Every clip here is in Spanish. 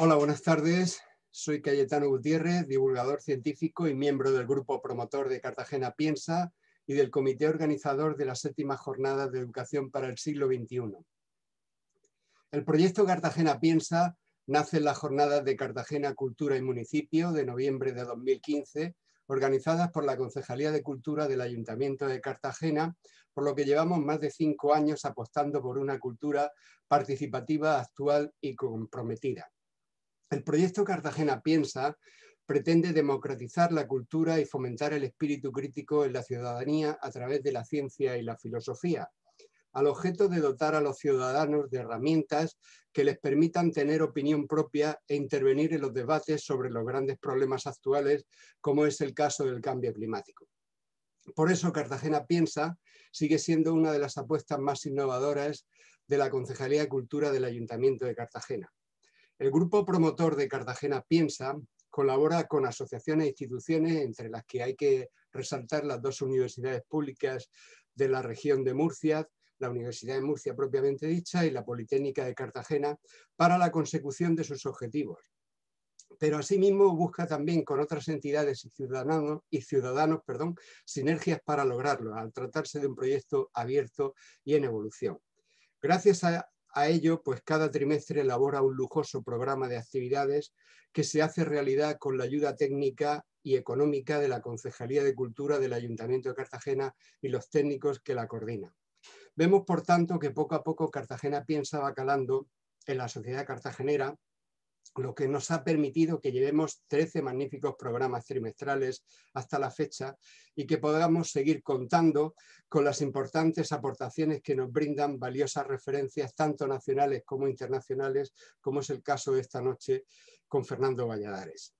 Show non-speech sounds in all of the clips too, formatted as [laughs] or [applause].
Hola, buenas tardes. Soy Cayetano Gutiérrez, divulgador científico y miembro del grupo promotor de Cartagena Piensa y del comité organizador de la séptima jornada de educación para el siglo XXI. El proyecto Cartagena Piensa nace en las jornadas de Cartagena Cultura y Municipio de noviembre de 2015, organizadas por la Concejalía de Cultura del Ayuntamiento de Cartagena, por lo que llevamos más de cinco años apostando por una cultura participativa, actual y comprometida. El proyecto Cartagena Piensa pretende democratizar la cultura y fomentar el espíritu crítico en la ciudadanía a través de la ciencia y la filosofía, al objeto de dotar a los ciudadanos de herramientas que les permitan tener opinión propia e intervenir en los debates sobre los grandes problemas actuales, como es el caso del cambio climático. Por eso Cartagena Piensa sigue siendo una de las apuestas más innovadoras de la Concejalía de Cultura del Ayuntamiento de Cartagena. El grupo promotor de Cartagena Piensa colabora con asociaciones e instituciones, entre las que hay que resaltar las dos universidades públicas de la región de Murcia, la Universidad de Murcia propiamente dicha y la Politécnica de Cartagena, para la consecución de sus objetivos. Pero asimismo busca también con otras entidades y ciudadanos, y ciudadanos perdón, sinergias para lograrlo, al tratarse de un proyecto abierto y en evolución. Gracias a a ello, pues cada trimestre elabora un lujoso programa de actividades que se hace realidad con la ayuda técnica y económica de la Concejalía de Cultura del Ayuntamiento de Cartagena y los técnicos que la coordinan. Vemos, por tanto, que poco a poco Cartagena piensa bacalando en la sociedad cartagenera lo que nos ha permitido que llevemos 13 magníficos programas trimestrales hasta la fecha y que podamos seguir contando con las importantes aportaciones que nos brindan valiosas referencias, tanto nacionales como internacionales, como es el caso de esta noche con Fernando Valladares.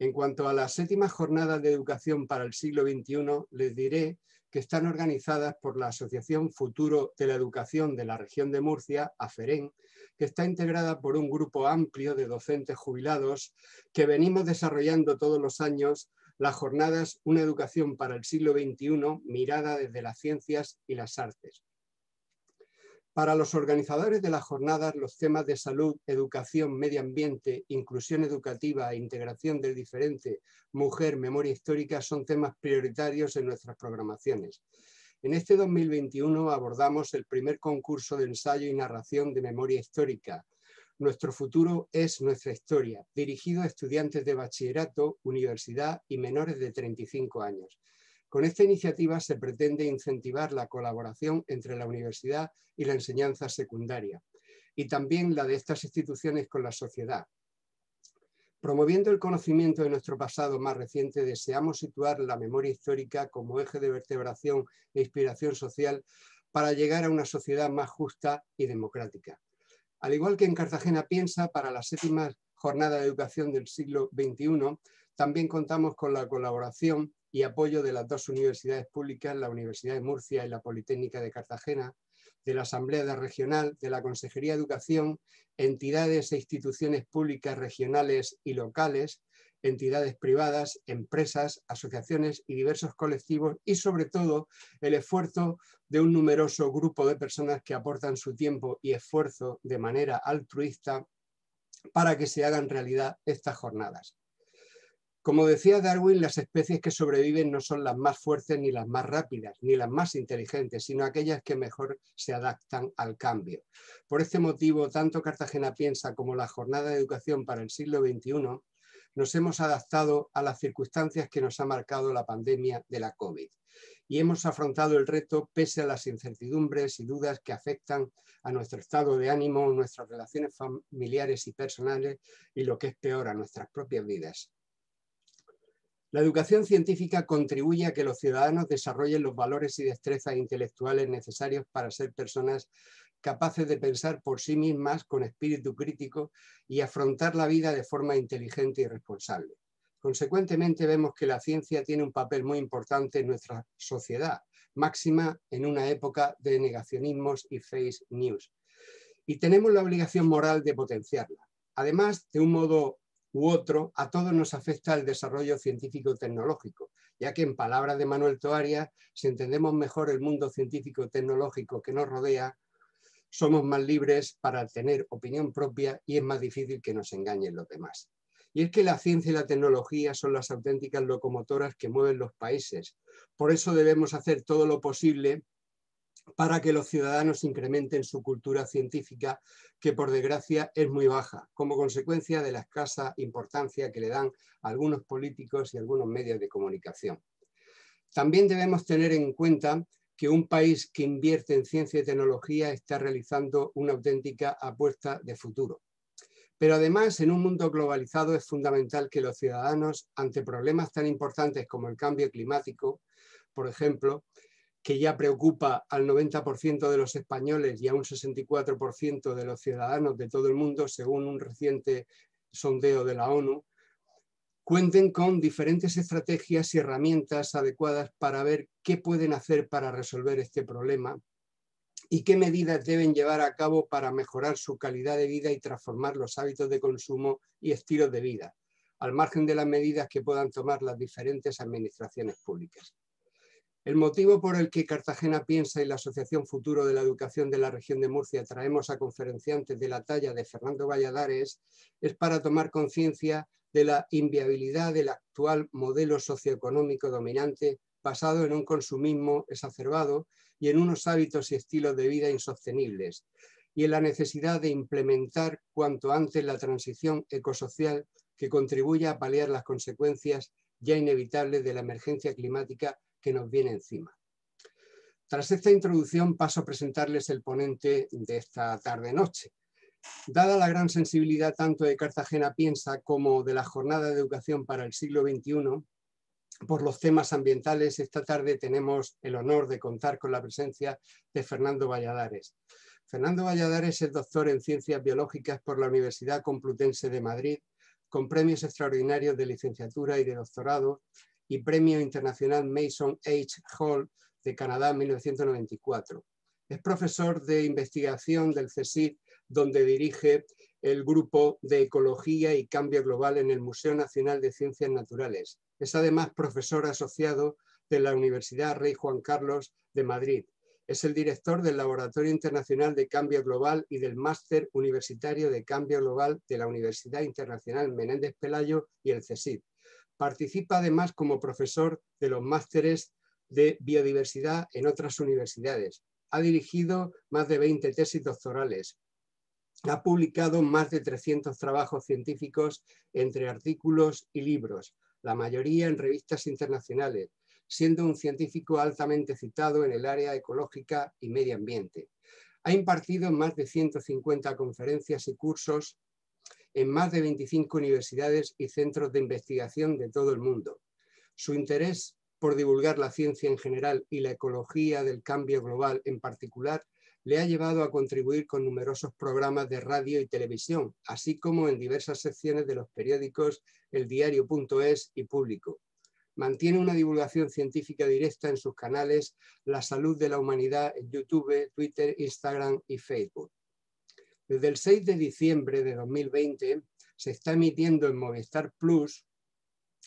En cuanto a las séptimas jornadas de educación para el siglo XXI, les diré que están organizadas por la Asociación Futuro de la Educación de la Región de Murcia, AFEREN, que está integrada por un grupo amplio de docentes jubilados que venimos desarrollando todos los años las jornadas Una educación para el siglo XXI, mirada desde las ciencias y las artes, para los organizadores de las jornadas, los temas de salud, educación, medio ambiente, inclusión educativa e integración del diferente, mujer, memoria histórica son temas prioritarios en nuestras programaciones. En este 2021 abordamos el primer concurso de ensayo y narración de memoria histórica. Nuestro futuro es nuestra historia, dirigido a estudiantes de bachillerato, universidad y menores de 35 años. Con esta iniciativa se pretende incentivar la colaboración entre la universidad y la enseñanza secundaria y también la de estas instituciones con la sociedad. Promoviendo el conocimiento de nuestro pasado más reciente, deseamos situar la memoria histórica como eje de vertebración e inspiración social para llegar a una sociedad más justa y democrática. Al igual que en Cartagena Piensa, para la séptima jornada de educación del siglo XXI, también contamos con la colaboración y apoyo de las dos universidades públicas, la Universidad de Murcia y la Politécnica de Cartagena, de la Asamblea Regional, de la Consejería de Educación, entidades e instituciones públicas regionales y locales, entidades privadas, empresas, asociaciones y diversos colectivos y sobre todo el esfuerzo de un numeroso grupo de personas que aportan su tiempo y esfuerzo de manera altruista para que se hagan realidad estas jornadas. Como decía Darwin, las especies que sobreviven no son las más fuertes ni las más rápidas, ni las más inteligentes, sino aquellas que mejor se adaptan al cambio. Por este motivo, tanto Cartagena Piensa como la Jornada de Educación para el siglo XXI nos hemos adaptado a las circunstancias que nos ha marcado la pandemia de la COVID y hemos afrontado el reto pese a las incertidumbres y dudas que afectan a nuestro estado de ánimo, nuestras relaciones familiares y personales y lo que es peor, a nuestras propias vidas. La educación científica contribuye a que los ciudadanos desarrollen los valores y destrezas intelectuales necesarios para ser personas capaces de pensar por sí mismas con espíritu crítico y afrontar la vida de forma inteligente y responsable. Consecuentemente, vemos que la ciencia tiene un papel muy importante en nuestra sociedad, máxima en una época de negacionismos y fake news. Y tenemos la obligación moral de potenciarla. Además, de un modo u otro, a todos nos afecta el desarrollo científico-tecnológico, ya que en palabras de Manuel Toaria, si entendemos mejor el mundo científico-tecnológico que nos rodea, somos más libres para tener opinión propia y es más difícil que nos engañen los demás. Y es que la ciencia y la tecnología son las auténticas locomotoras que mueven los países. Por eso debemos hacer todo lo posible para que los ciudadanos incrementen su cultura científica, que por desgracia es muy baja, como consecuencia de la escasa importancia que le dan algunos políticos y algunos medios de comunicación. También debemos tener en cuenta que un país que invierte en ciencia y tecnología está realizando una auténtica apuesta de futuro. Pero además, en un mundo globalizado es fundamental que los ciudadanos, ante problemas tan importantes como el cambio climático, por ejemplo, que ya preocupa al 90% de los españoles y a un 64% de los ciudadanos de todo el mundo, según un reciente sondeo de la ONU, cuenten con diferentes estrategias y herramientas adecuadas para ver qué pueden hacer para resolver este problema y qué medidas deben llevar a cabo para mejorar su calidad de vida y transformar los hábitos de consumo y estilos de vida, al margen de las medidas que puedan tomar las diferentes administraciones públicas. El motivo por el que Cartagena Piensa y la Asociación Futuro de la Educación de la Región de Murcia traemos a conferenciantes de la talla de Fernando Valladares es para tomar conciencia de la inviabilidad del actual modelo socioeconómico dominante basado en un consumismo exacerbado y en unos hábitos y estilos de vida insostenibles y en la necesidad de implementar cuanto antes la transición ecosocial que contribuya a paliar las consecuencias ya inevitables de la emergencia climática que nos viene encima. Tras esta introducción paso a presentarles el ponente de esta tarde-noche. Dada la gran sensibilidad tanto de Cartagena Piensa como de la Jornada de Educación para el siglo XXI, por los temas ambientales, esta tarde tenemos el honor de contar con la presencia de Fernando Valladares. Fernando Valladares es doctor en Ciencias Biológicas por la Universidad Complutense de Madrid, con premios extraordinarios de licenciatura y de doctorado, y Premio Internacional Mason H. Hall de Canadá 1994. Es profesor de investigación del CSID, donde dirige el grupo de Ecología y Cambio Global en el Museo Nacional de Ciencias Naturales. Es además profesor asociado de la Universidad Rey Juan Carlos de Madrid. Es el director del Laboratorio Internacional de Cambio Global y del Máster Universitario de Cambio Global de la Universidad Internacional Menéndez Pelayo y el CSIC. Participa además como profesor de los másteres de biodiversidad en otras universidades. Ha dirigido más de 20 tesis doctorales. Ha publicado más de 300 trabajos científicos entre artículos y libros, la mayoría en revistas internacionales, siendo un científico altamente citado en el área ecológica y medio ambiente. Ha impartido más de 150 conferencias y cursos en más de 25 universidades y centros de investigación de todo el mundo. Su interés por divulgar la ciencia en general y la ecología del cambio global en particular le ha llevado a contribuir con numerosos programas de radio y televisión, así como en diversas secciones de los periódicos El Diario.es y Público. Mantiene una divulgación científica directa en sus canales La Salud de la Humanidad en YouTube, Twitter, Instagram y Facebook. Desde el 6 de diciembre de 2020 se está emitiendo en Movistar Plus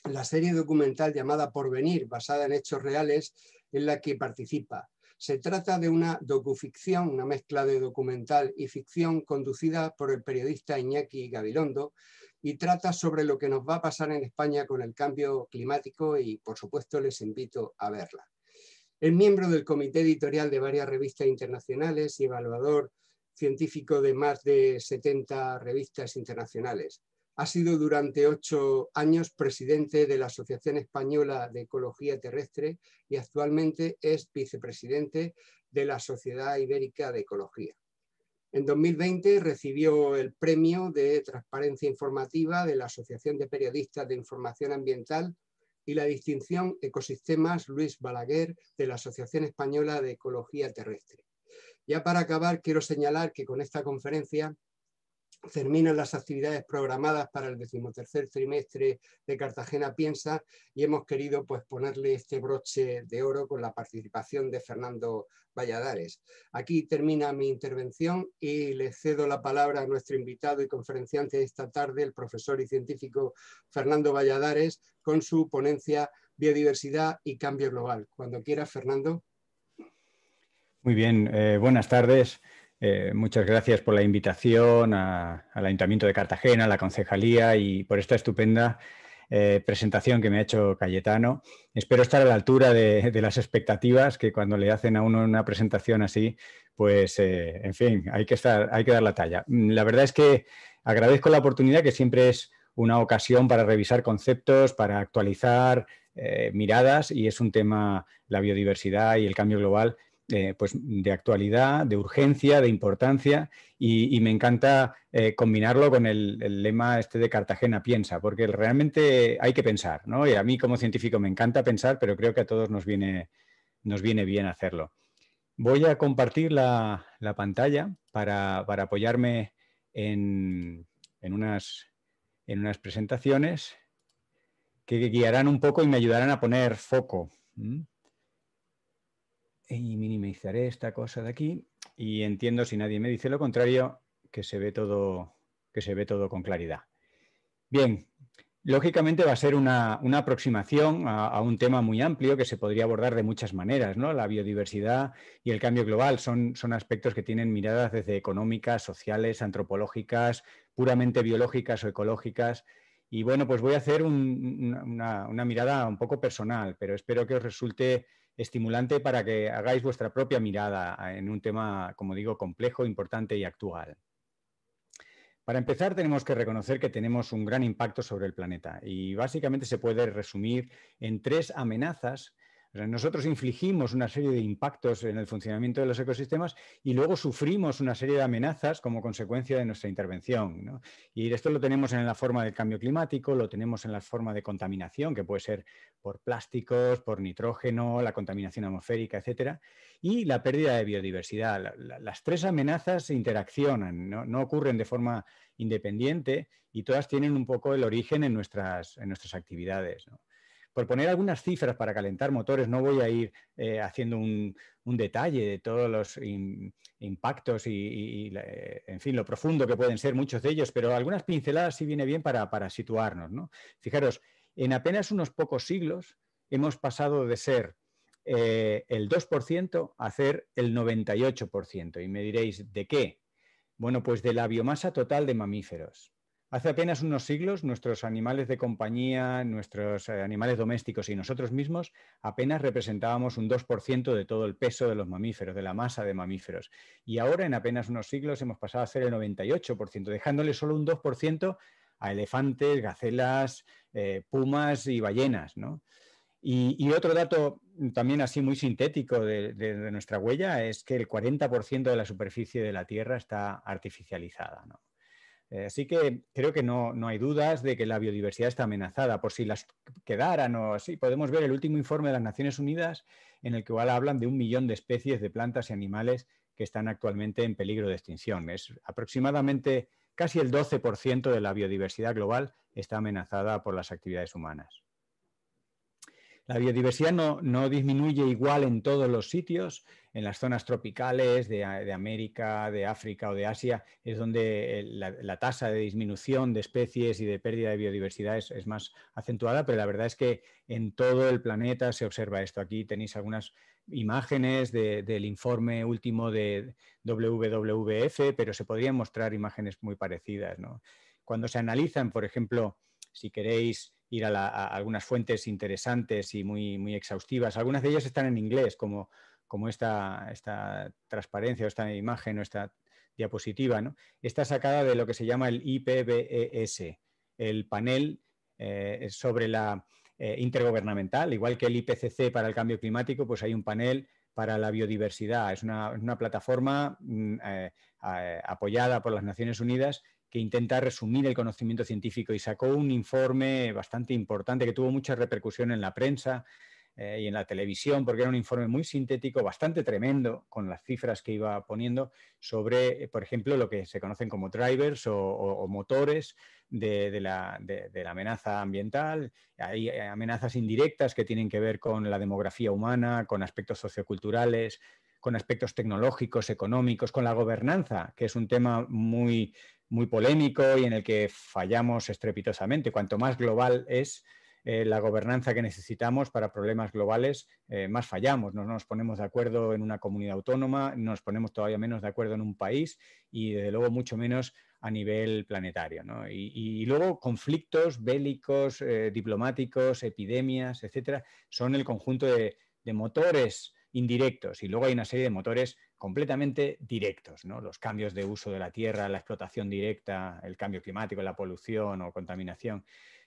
la serie documental llamada Porvenir, basada en hechos reales, en la que participa. Se trata de una docuficción, una mezcla de documental y ficción conducida por el periodista Iñaki Gabilondo y trata sobre lo que nos va a pasar en España con el cambio climático y por supuesto les invito a verla. Es miembro del comité editorial de varias revistas internacionales y evaluador científico de más de 70 revistas internacionales. Ha sido durante ocho años presidente de la Asociación Española de Ecología Terrestre y actualmente es vicepresidente de la Sociedad Ibérica de Ecología. En 2020 recibió el premio de Transparencia Informativa de la Asociación de Periodistas de Información Ambiental y la distinción Ecosistemas Luis Balaguer de la Asociación Española de Ecología Terrestre. Ya para acabar, quiero señalar que con esta conferencia terminan las actividades programadas para el decimotercer trimestre de Cartagena Piensa y hemos querido pues, ponerle este broche de oro con la participación de Fernando Valladares. Aquí termina mi intervención y le cedo la palabra a nuestro invitado y conferenciante de esta tarde, el profesor y científico Fernando Valladares, con su ponencia Biodiversidad y Cambio Global. Cuando quieras, Fernando. Muy bien, eh, buenas tardes. Eh, muchas gracias por la invitación al Ayuntamiento de Cartagena, a la Concejalía y por esta estupenda eh, presentación que me ha hecho Cayetano. Espero estar a la altura de, las expectativas que cuando le hacen a uno una presentación así, pues en fin, hay que, hay que dar la talla. Mm, la verdad es que agradezco la oportunidad que siempre es una ocasión para revisar conceptos, para actualizar miradas y es un tema, la biodiversidad y el cambio global, eh, pues de actualidad, de urgencia, de importancia, y, me encanta eh, combinarlo con el, lema este de Cartagena piensa, porque realmente hay que pensar, ¿no? Y a mí como científico me encanta pensar, pero creo que a todos nos viene, nos viene bien hacerlo. Voy a compartir la, pantalla para, apoyarme en, en, unas, presentaciones que guiarán un poco y me ayudarán a poner foco y minimizaré esta cosa de aquí y entiendo si nadie me dice lo contrario que se ve todo, que se ve todo con claridad. Bien, lógicamente va a ser una, aproximación a, un tema muy amplio que se podría abordar de muchas maneras. ¿no? La biodiversidad y el cambio global son, son aspectos que tienen miradas desde económicas, sociales, antropológicas, puramente biológicas o ecológicas. Y bueno, pues voy a hacer una, una mirada un poco personal, pero espero que os resulte estimulante para que hagáis vuestra propia mirada en un tema, como digo, complejo, importante y actual. Para empezar, tenemos que reconocer que tenemos un gran impacto sobre el planeta y básicamente se puede resumir en tres amenazas nosotros infligimos una serie de impactos en el funcionamiento de los ecosistemas y luego sufrimos una serie de amenazas como consecuencia de nuestra intervención. Y esto lo tenemos en la forma del cambio climático, lo tenemos en la forma de contaminación, que puede ser por plásticos, por nitrógeno, la contaminación atmosférica, etcétera, y la pérdida de biodiversidad. las tres amenazas se interaccionan, ¿no? ocurren de forma independiente y todas tienen un poco el origen en nuestras, actividades. Por poner algunas cifras para calentar motores, no voy a ir eh, haciendo un, detalle de todos los impactos y, eh, en fin, lo profundo que pueden ser muchos de ellos, pero algunas pinceladas sí viene bien para, situarnos. ¿no? Fijaros, en apenas unos pocos siglos hemos pasado de ser eh, el 2% a ser el 98%. Y me diréis, ¿de qué? Bueno, pues de la biomasa total de mamíferos. Hace apenas unos siglos nuestros animales de compañía, nuestros eh, animales domésticos y nosotros mismos apenas representábamos un 2% de todo el peso de los mamíferos, de la masa de mamíferos. Y ahora en apenas unos siglos hemos pasado a ser el 98%, dejándole solo un 2% a elefantes, gacelas, eh, pumas y ballenas. ¿no? Y, otro dato también así muy sintético de, de nuestra huella es que el 40% de la superficie de la Tierra está artificializada. ¿no? Eh, así que creo que no, hay dudas de que la biodiversidad está amenazada. Por si las quedaran o así, podemos ver el último informe de las Naciones Unidas en el que hablan de un millón de especies de plantas y animales que están actualmente en peligro de extinción. Es aproximadamente casi el 12% de la biodiversidad global está amenazada por las actividades humanas. La biodiversidad no, disminuye igual en todos los sitios, en las zonas tropicales de, América, de África o de Asia, es donde eh, la, tasa de disminución de especies y de pérdida de biodiversidad es, más acentuada, pero la verdad es que en todo el planeta se observa esto. Aquí tenéis algunas imágenes del informe último de WWF, pero se podrían mostrar imágenes muy parecidas. Cuando se analizan, por ejemplo, si queréis ir a, algunas fuentes interesantes y muy, muy exhaustivas. Algunas de ellas están en inglés, como, esta, transparencia, esta imagen o esta diapositiva. Está sacada de lo que se llama el IPBES, el panel eh, sobre la eh, intergubernamental, igual que el IPCC para el cambio climático, pues hay un panel para la biodiversidad. Es una, plataforma mm, eh, apoyada por las Naciones Unidas que intenta resumir el conocimiento científico y sacó un informe bastante importante que tuvo mucha repercusión en la prensa eh, y en la televisión, porque era un informe muy sintético, bastante tremendo, con las cifras que iba poniendo sobre, eh, por ejemplo, lo que se conocen como drivers o, motores de, la, de, la, amenaza ambiental. Hay eh, amenazas indirectas que tienen que ver con la demografía humana, con aspectos socioculturales con aspectos tecnológicos, económicos, con la gobernanza, que es un tema muy muy polémico y en el que fallamos estrepitosamente. Cuanto más global es eh, la gobernanza que necesitamos para problemas globales, eh, más fallamos. No nos ponemos de acuerdo en una comunidad autónoma, nos ponemos todavía menos de acuerdo en un país y, desde luego, mucho menos a nivel planetario. Y, luego conflictos bélicos, eh, diplomáticos, epidemias, etcétera, son el conjunto de, de motores indirectos y luego hay una serie de motores completamente directos, ¿no? los cambios de uso de la tierra, la explotación directa, el cambio climático, la polución o contaminación,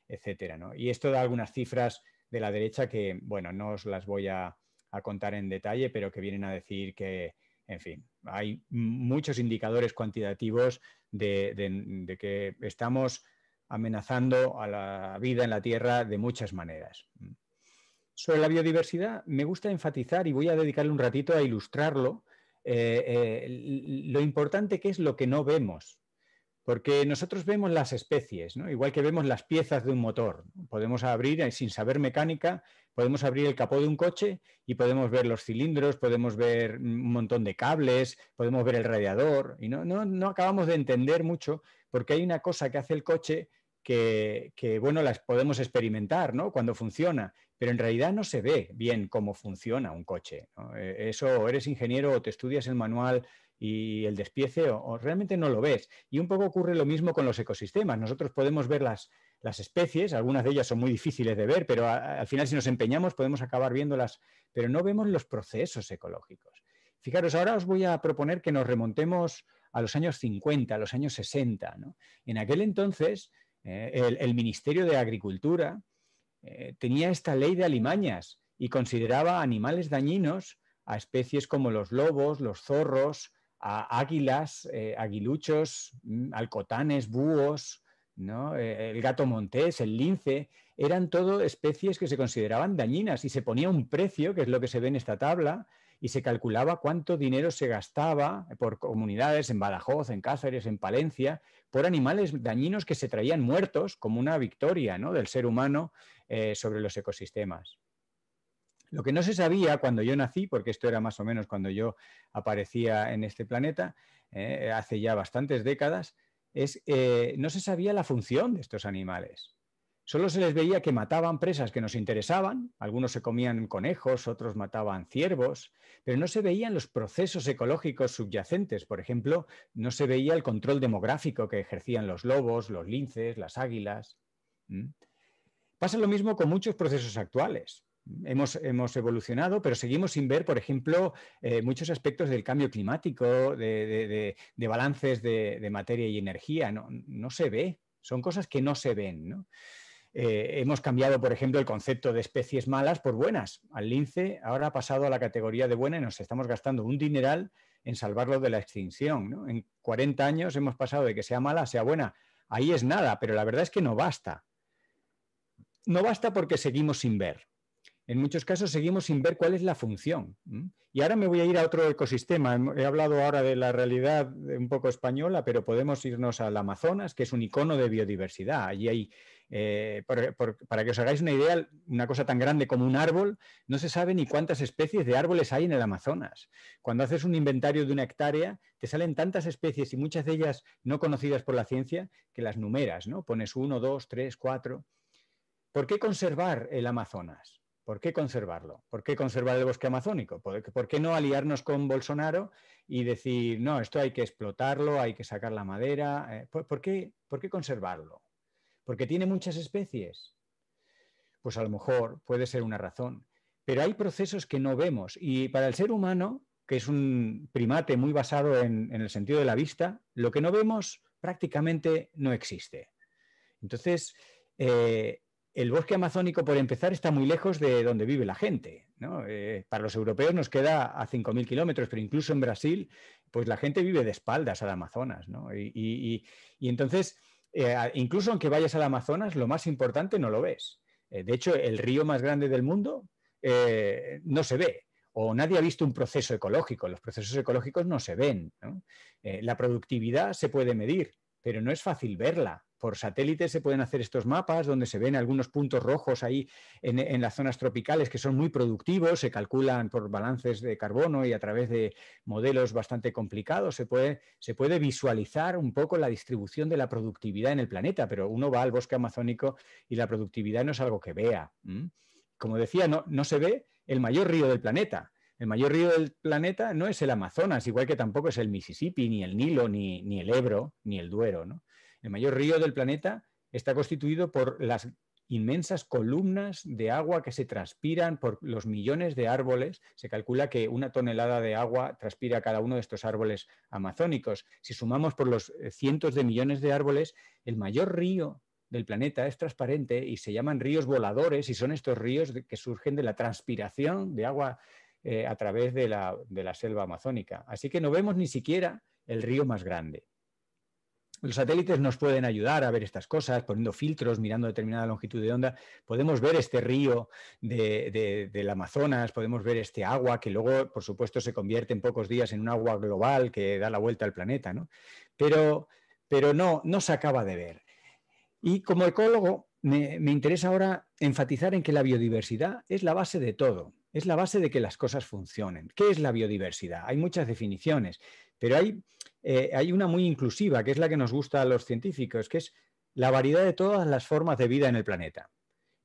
etc. Y esto da algunas cifras de la derecha que, bueno, no os las voy a, contar en detalle, pero que vienen a decir que, en fin, hay muchos indicadores cuantitativos de, de, que estamos amenazando a la vida en la Tierra de muchas maneras. Sobre la biodiversidad, me gusta enfatizar y voy a dedicarle un ratito a ilustrarlo eh, eh, lo importante que es lo que no vemos. Porque nosotros vemos las especies, igual que vemos las piezas de un motor. Podemos abrir, eh, sin saber mecánica, podemos abrir el capó de un coche y podemos ver los cilindros, podemos ver mm, un montón de cables, podemos ver el radiador. Y no, acabamos de entender mucho porque hay una cosa que hace el coche que, que, bueno, las podemos experimentar, ¿no? Cuando funciona pero en realidad no se ve bien cómo funciona un coche. Eh, eso, eres ingeniero o te estudias el manual y el despiece o, realmente no lo ves. Y un poco ocurre lo mismo con los ecosistemas. Nosotros podemos ver las, especies, algunas de ellas son muy difíciles de ver, pero al final si nos empeñamos podemos acabar viéndolas, pero no vemos los procesos ecológicos. Fijaros, ahora os voy a proponer que nos remontemos a los años 50, a los años 60. En aquel entonces, eh, el Ministerio de Agricultura eh, tenía esta ley de alimañas y consideraba animales dañinos a especies como los lobos, los zorros, a águilas, eh, aguiluchos, mm, alcotanes, búhos, eh, el gato montés, el lince, eran todo especies que se consideraban dañinas y se ponía un precio, que es lo que se ve en esta tabla, y se calculaba cuánto dinero se gastaba por comunidades en Badajoz, en Cáceres, en Palencia, por animales dañinos que se traían muertos como una victoria del ser humano eh, sobre los ecosistemas. Lo que no se sabía cuando yo nací, porque esto era más o menos cuando yo aparecía en este planeta, eh, hace ya bastantes décadas, es que eh, no se sabía la función de estos animales. Solo se les veía que mataban presas que nos interesaban, algunos se comían conejos, otros mataban ciervos, pero no se veían los procesos ecológicos subyacentes, por ejemplo, no se veía el control demográfico que ejercían los lobos, los linces, las águilas. Pasa lo mismo con muchos procesos actuales. Hemos, evolucionado, pero seguimos sin ver, por ejemplo, eh, muchos aspectos del cambio climático, de, balances de, materia y energía. No, no, se ve, son cosas que no se ven. ¿no? Eh, hemos cambiado, por ejemplo, el concepto de especies malas por buenas. Al lince ahora ha pasado a la categoría de buena y nos estamos gastando un dineral en salvarlo de la extinción. En 40 años hemos pasado de que sea mala a sea buena. Ahí es nada, pero la verdad es que no basta. No basta porque seguimos sin ver. En muchos casos seguimos sin ver cuál es la función. Y ahora me voy a ir a otro ecosistema. He hablado ahora de la realidad un poco española, pero podemos irnos al Amazonas, que es un icono de biodiversidad. Allí hay eh, para que os hagáis una idea, una cosa tan grande como un árbol, no se sabe ni cuántas especies de árboles hay en el Amazonas. Cuando haces un inventario de una hectárea, te salen tantas especies y muchas de ellas no conocidas por la ciencia que las numeras, ¿no? Pones uno, dos, tres, cuatro. ¿Por qué conservar el Amazonas? ¿Por qué conservarlo? ¿Por qué conservar el bosque amazónico? ¿Por, qué no aliarnos con Bolsonaro y decir, no, esto hay que explotarlo, hay que sacar la madera? Eh, por, qué, por qué, conservarlo? porque tiene muchas especies. Pues a lo mejor puede ser una razón. Pero hay procesos que no vemos y para el ser humano, que es un primate muy basado en, el sentido de la vista, lo que no vemos prácticamente no existe. Entonces, eh, el bosque amazónico, por empezar, está muy lejos de donde vive la gente. Eh, para los europeos nos queda a 5.000 kilómetros, pero incluso en Brasil, pues la gente vive de espaldas al Amazonas. y entonces, eh, incluso aunque vayas al Amazonas, lo más importante no lo ves. Eh, de hecho, el río más grande del mundo eh, no se ve. O nadie ha visto un proceso ecológico. Los procesos ecológicos no se ven. la productividad se puede medir, pero no es fácil verla por satélite se pueden hacer estos mapas donde se ven algunos puntos rojos ahí en, las zonas tropicales que son muy productivos, se calculan por balances de carbono y a través de modelos bastante complicados, se puede, visualizar un poco la distribución de la productividad en el planeta, pero uno va al bosque amazónico y la productividad no es algo que vea. Como decía, no, se ve el mayor río del planeta, el mayor río del planeta no es el Amazonas, igual que tampoco es el Mississippi, ni el Nilo, ni, ni el Ebro, ni el Duero. ¿no? El mayor río del planeta está constituido por las inmensas columnas de agua que se transpiran por los millones de árboles. Se calcula que una tonelada de agua transpira cada uno de estos árboles amazónicos. Si sumamos por los eh, cientos de millones de árboles, el mayor río del planeta es transparente y se llaman ríos voladores y son estos ríos que surgen de la transpiración de agua eh, a través de la selva amazónica. Así que no vemos ni siquiera el río más grande. Los satélites nos pueden ayudar a ver estas cosas, poniendo filtros, mirando determinada longitud de onda. Podemos ver este río del Amazonas, podemos ver este agua que luego, por supuesto, se convierte en pocos días en un agua global que da la vuelta al planeta, ¿no? Pero, pero no, no se acaba de ver. Y como ecólogo, me, me interesa ahora enfatizar en que la biodiversidad es la base de todo es la base de que las cosas funcionen. ¿Qué es la biodiversidad? Hay muchas definiciones, pero hay eh, hay una muy inclusiva, que es la que nos gusta a los científicos, que es la variedad de todas las formas de vida en el planeta,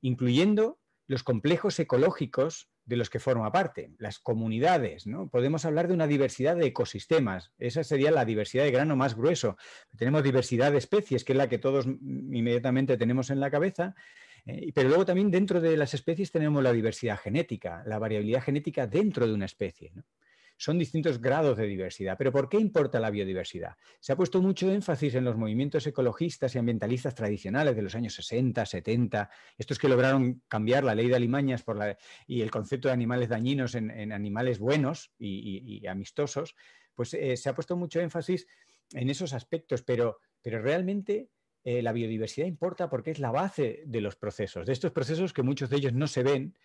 incluyendo los complejos ecológicos de los que forma parte, las comunidades, ¿no? Podemos hablar de una diversidad de ecosistemas, esa sería la diversidad de grano más grueso. Tenemos diversidad de especies, que es la que todos inmediatamente tenemos en la cabeza, eh, pero luego también dentro de las especies tenemos la diversidad genética, la variabilidad genética dentro de una especie, son distintos grados de diversidad. Pero ¿por qué importa la biodiversidad? Se ha puesto mucho énfasis en los movimientos ecologistas y ambientalistas tradicionales de los años 60, 70, estos que lograron cambiar la ley de alimañas por y el concepto de animales dañinos en, animales buenos y, amistosos, pues eh, se ha puesto mucho énfasis en esos aspectos, pero, pero realmente... Eh, la biodiversidad importa porque es la base de los procesos, de estos procesos que muchos de ellos no se ven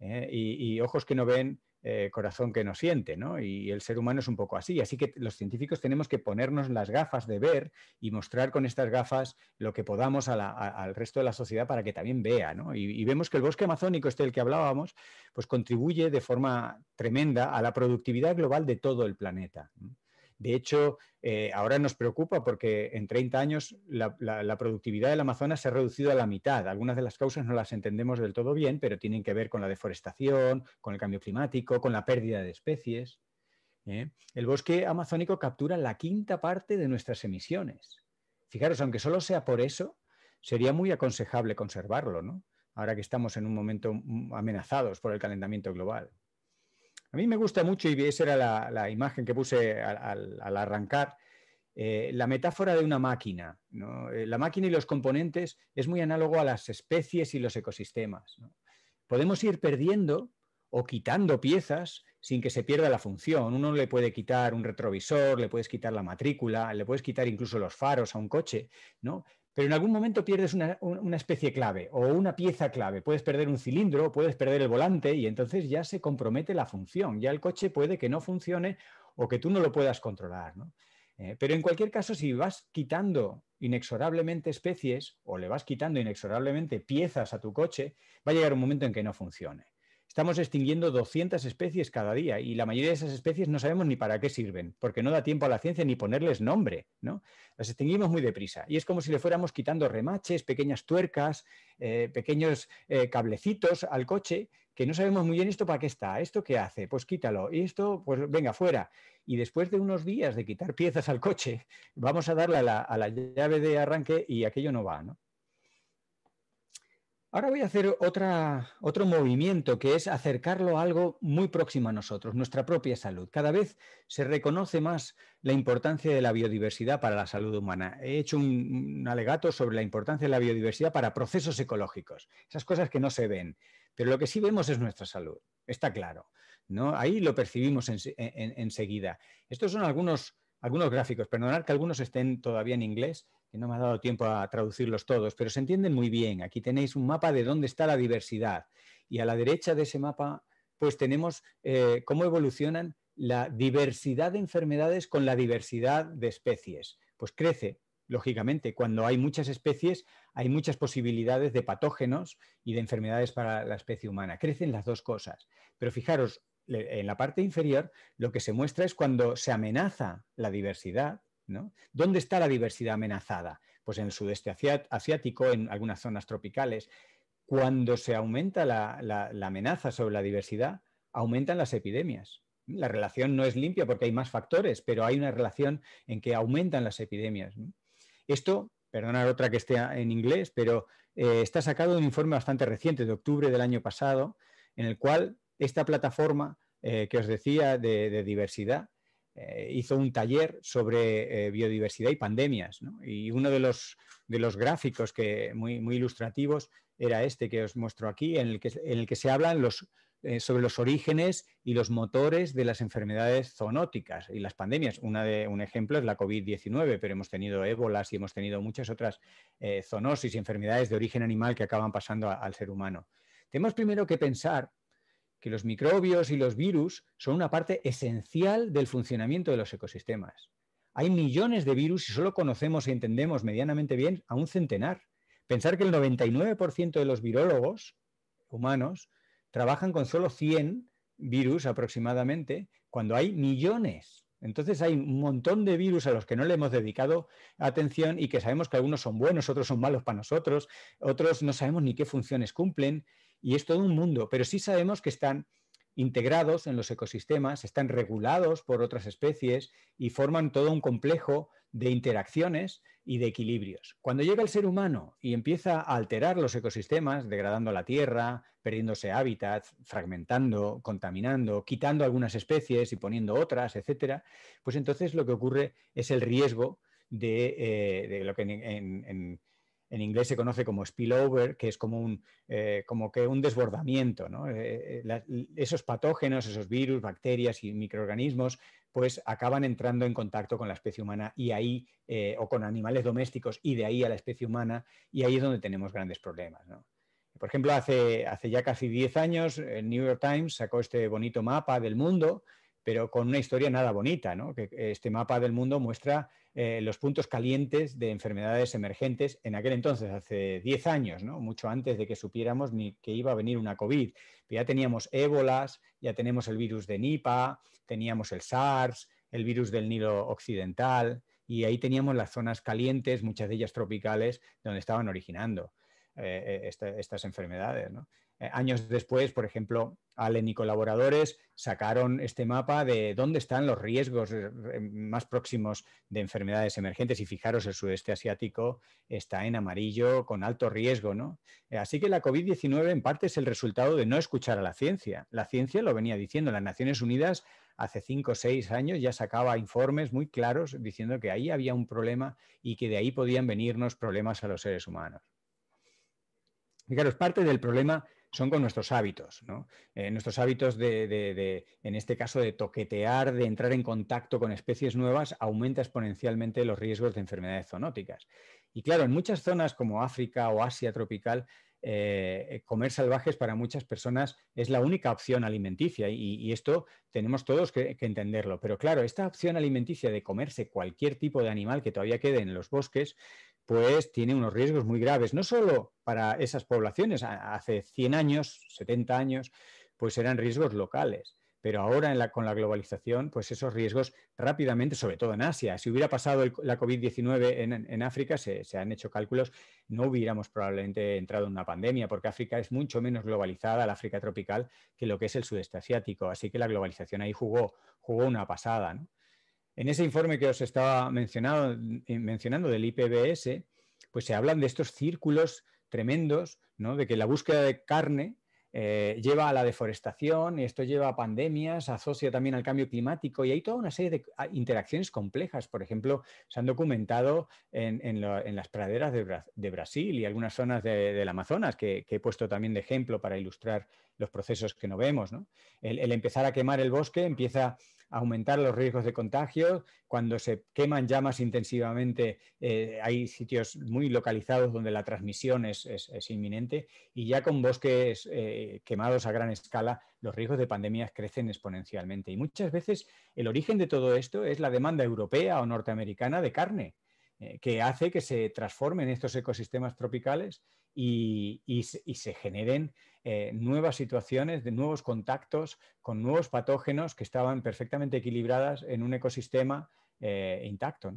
eh, y, ojos que no ven, eh, corazón que no siente, ¿no? Y el ser humano es un poco así. Así que los científicos tenemos que ponernos las gafas de ver y mostrar con estas gafas lo que podamos al resto de la sociedad para que también vea, ¿no? Y, vemos que el bosque amazónico, este del que hablábamos, pues contribuye de forma tremenda a la productividad global de todo el planeta. De hecho, eh, ahora nos preocupa porque en 30 años la, productividad del Amazonas se ha reducido a la mitad. Algunas de las causas no las entendemos del todo bien, pero tienen que ver con la deforestación, con el cambio climático, con la pérdida de especies. ¿eh? El bosque amazónico captura la quinta parte de nuestras emisiones. Fijaros, aunque solo sea por eso, sería muy aconsejable conservarlo, ¿no? Ahora que estamos en un momento mm, amenazados por el calentamiento global. A mí me gusta mucho, y esa era la, imagen que puse al, arrancar, eh, la metáfora de una máquina. Eh, la máquina y los componentes es muy análogo a las especies y los ecosistemas. Podemos ir perdiendo o quitando piezas sin que se pierda la función. Uno le puede quitar un retrovisor, le puedes quitar la matrícula, le puedes quitar incluso los faros a un coche, ¿no? pero en algún momento pierdes una, especie clave o una pieza clave. Puedes perder un cilindro, puedes perder el volante y entonces ya se compromete la función. Ya el coche puede que no funcione o que tú no lo puedas controlar. Eh, pero en cualquier caso, si vas quitando inexorablemente especies o le vas quitando inexorablemente piezas a tu coche, va a llegar un momento en que no funcione. Estamos extinguiendo 200 especies cada día y la mayoría de esas especies no sabemos ni para qué sirven, porque no da tiempo a la ciencia ni ponerles nombre, ¿no? Las extinguimos muy deprisa y es como si le fuéramos quitando remaches, pequeñas tuercas, eh, pequeños eh, cablecitos al coche que no sabemos muy bien esto para qué está, esto qué hace, pues quítalo, y esto, pues venga, fuera. Y después de unos días de quitar piezas al coche, vamos a darle a la, a la llave de arranque y aquello no va, ¿no? Ahora voy a hacer otro movimiento que es acercarlo a algo muy próximo a nosotros, nuestra propia salud. Cada vez se reconoce más la importancia de la biodiversidad para la salud humana. He hecho un, alegato sobre la importancia de la biodiversidad para procesos ecológicos, esas cosas que no se ven, pero lo que sí vemos es nuestra salud, está claro. Ahí lo percibimos enseguida. Estos son algunos, algunos gráficos, perdonad que algunos estén todavía en inglés, no me ha dado tiempo a traducirlos todos, pero se entienden muy bien. Aquí tenéis un mapa de dónde está la diversidad y a la derecha de ese mapa pues tenemos eh, cómo evolucionan la diversidad de enfermedades con la diversidad de especies. Pues crece, lógicamente, cuando hay muchas especies hay muchas posibilidades de patógenos y de enfermedades para la especie humana. Crecen las dos cosas. Pero fijaros, en la parte inferior lo que se muestra es cuando se amenaza la diversidad, ¿Dónde está la diversidad amenazada? Pues en el sudeste asiático, en algunas zonas tropicales. Cuando se aumenta la, amenaza sobre la diversidad, aumentan las epidemias. La relación no es limpia porque hay más factores, pero hay una relación en que aumentan las epidemias. Esto, perdonar otra que esté en inglés, pero eh, está sacado de un informe bastante reciente, de octubre del año pasado, en el cual esta plataforma eh, que os decía de diversidad eh, hizo un taller sobre eh, biodiversidad y pandemias. Y uno de los, de los gráficos que, muy, ilustrativos era este que os muestro aquí, en el que, en el que se hablan eh, sobre los orígenes y los motores de las enfermedades zoonóticas y las pandemias. Una de, un ejemplo es la COVID-19, pero hemos tenido ébolas y hemos tenido muchas otras zoonosis y enfermedades de origen animal que acaban pasando al ser humano. Tenemos primero que pensar que los microbios y los virus son una parte esencial del funcionamiento de los ecosistemas. Hay millones de virus y solo conocemos y entendemos medianamente bien a un centenar. Pensar que el 99% de los virólogos humanos trabajan con solo 100 virus aproximadamente, cuando hay millones. Entonces hay un montón de virus a los que no le hemos dedicado atención y que sabemos que algunos son buenos, otros son malos para nosotros, otros no sabemos ni qué funciones cumplen. Y es todo un mundo, pero sí sabemos que están integrados en los ecosistemas, están regulados por otras especies y forman todo un complejo de interacciones y de equilibrios. Cuando llega el ser humano y empieza a alterar los ecosistemas, degradando la tierra, perdiéndose hábitat, fragmentando, contaminando, quitando algunas especies y poniendo otras, etcétera, pues entonces lo que ocurre es el riesgo de, eh, lo que en en inglés se conoce como spillover, que es como, un, eh, como que un desbordamiento. Eh, eh, esos patógenos, esos virus, bacterias y microorganismos, pues acaban entrando en contacto con la especie humana y ahí, o con animales domésticos y de ahí a la especie humana, y ahí es donde tenemos grandes problemas. Por ejemplo, hace, hace ya casi 10 años, el New York Times sacó este bonito mapa del mundo pero con una historia nada bonita, ¿no? este mapa del mundo muestra eh, los puntos calientes de enfermedades emergentes en aquel entonces, hace 10 años, ¿no? Mucho antes de que supiéramos ni que iba a venir una COVID. Ya teníamos ébolas, ya tenemos el virus de Nipah, teníamos el SARS, el virus del Nilo Occidental, y ahí teníamos las zonas calientes, muchas de ellas tropicales, donde estaban originando. Eh, eh, estas enfermedades. ¿no? Eh, años después, por ejemplo, Allen y colaboradores sacaron este mapa de dónde están los riesgos eh, eh, más próximos de enfermedades emergentes y fijaros, el sudeste asiático está en amarillo con alto riesgo, ¿no? Así que la COVID-19 en parte es el resultado de no escuchar a la ciencia. La ciencia lo venía diciendo, las Naciones Unidas hace cinco o seis años ya sacaba informes muy claros diciendo que ahí había un problema y que de ahí podían venirnos problemas a los seres humanos. Fijaros, parte del problema son con nuestros hábitos, eh, nuestros hábitos de, en este caso, de toquetear, de entrar en contacto con especies nuevas, aumenta exponencialmente los riesgos de enfermedades zoonóticas. Y claro, en muchas zonas como África o Asia tropical, eh, comer salvajes para muchas personas es la única opción alimenticia y, esto tenemos todos que, entenderlo. Pero claro, esta opción alimenticia de comerse cualquier tipo de animal que todavía quede en los bosques pues tiene unos riesgos muy graves, no solo para esas poblaciones, hace 100 años, 70 años, pues eran riesgos locales, pero ahora con la globalización, pues esos riesgos rápidamente, sobre todo en Asia, si hubiera pasado la COVID-19 en, África, se, han hecho cálculos, no hubiéramos probablemente entrado en una pandemia, porque África es mucho menos globalizada, la África tropical, que lo que es el sudeste asiático, así que la globalización ahí jugó, jugó una pasada, ¿no? En ese informe que os estaba eh, mencionando del IPBS, pues se hablan de estos círculos tremendos, de que la búsqueda de carne eh, lleva a la deforestación, y esto lleva a pandemias, asocia también al cambio climático y hay toda una serie de ah, interacciones complejas. Por ejemplo, se han documentado en, las praderas de, Brasil y algunas zonas del Amazonas, que, he puesto también de ejemplo para ilustrar los procesos que no vemos. el, empezar a quemar el bosque empieza aumentar los riesgos de contagio. Cuando se queman llamas intensivamente, eh, hay sitios muy localizados donde la transmisión es, inminente y ya con bosques eh, quemados a gran escala, los riesgos de pandemias crecen exponencialmente. Y muchas veces el origen de todo esto es la demanda europea o norteamericana de carne eh, que hace que se transformen estos ecosistemas tropicales y, se generen eh, nuevas situaciones, de nuevos contactos con nuevos patógenos que estaban perfectamente equilibradas en un ecosistema eh, intacto.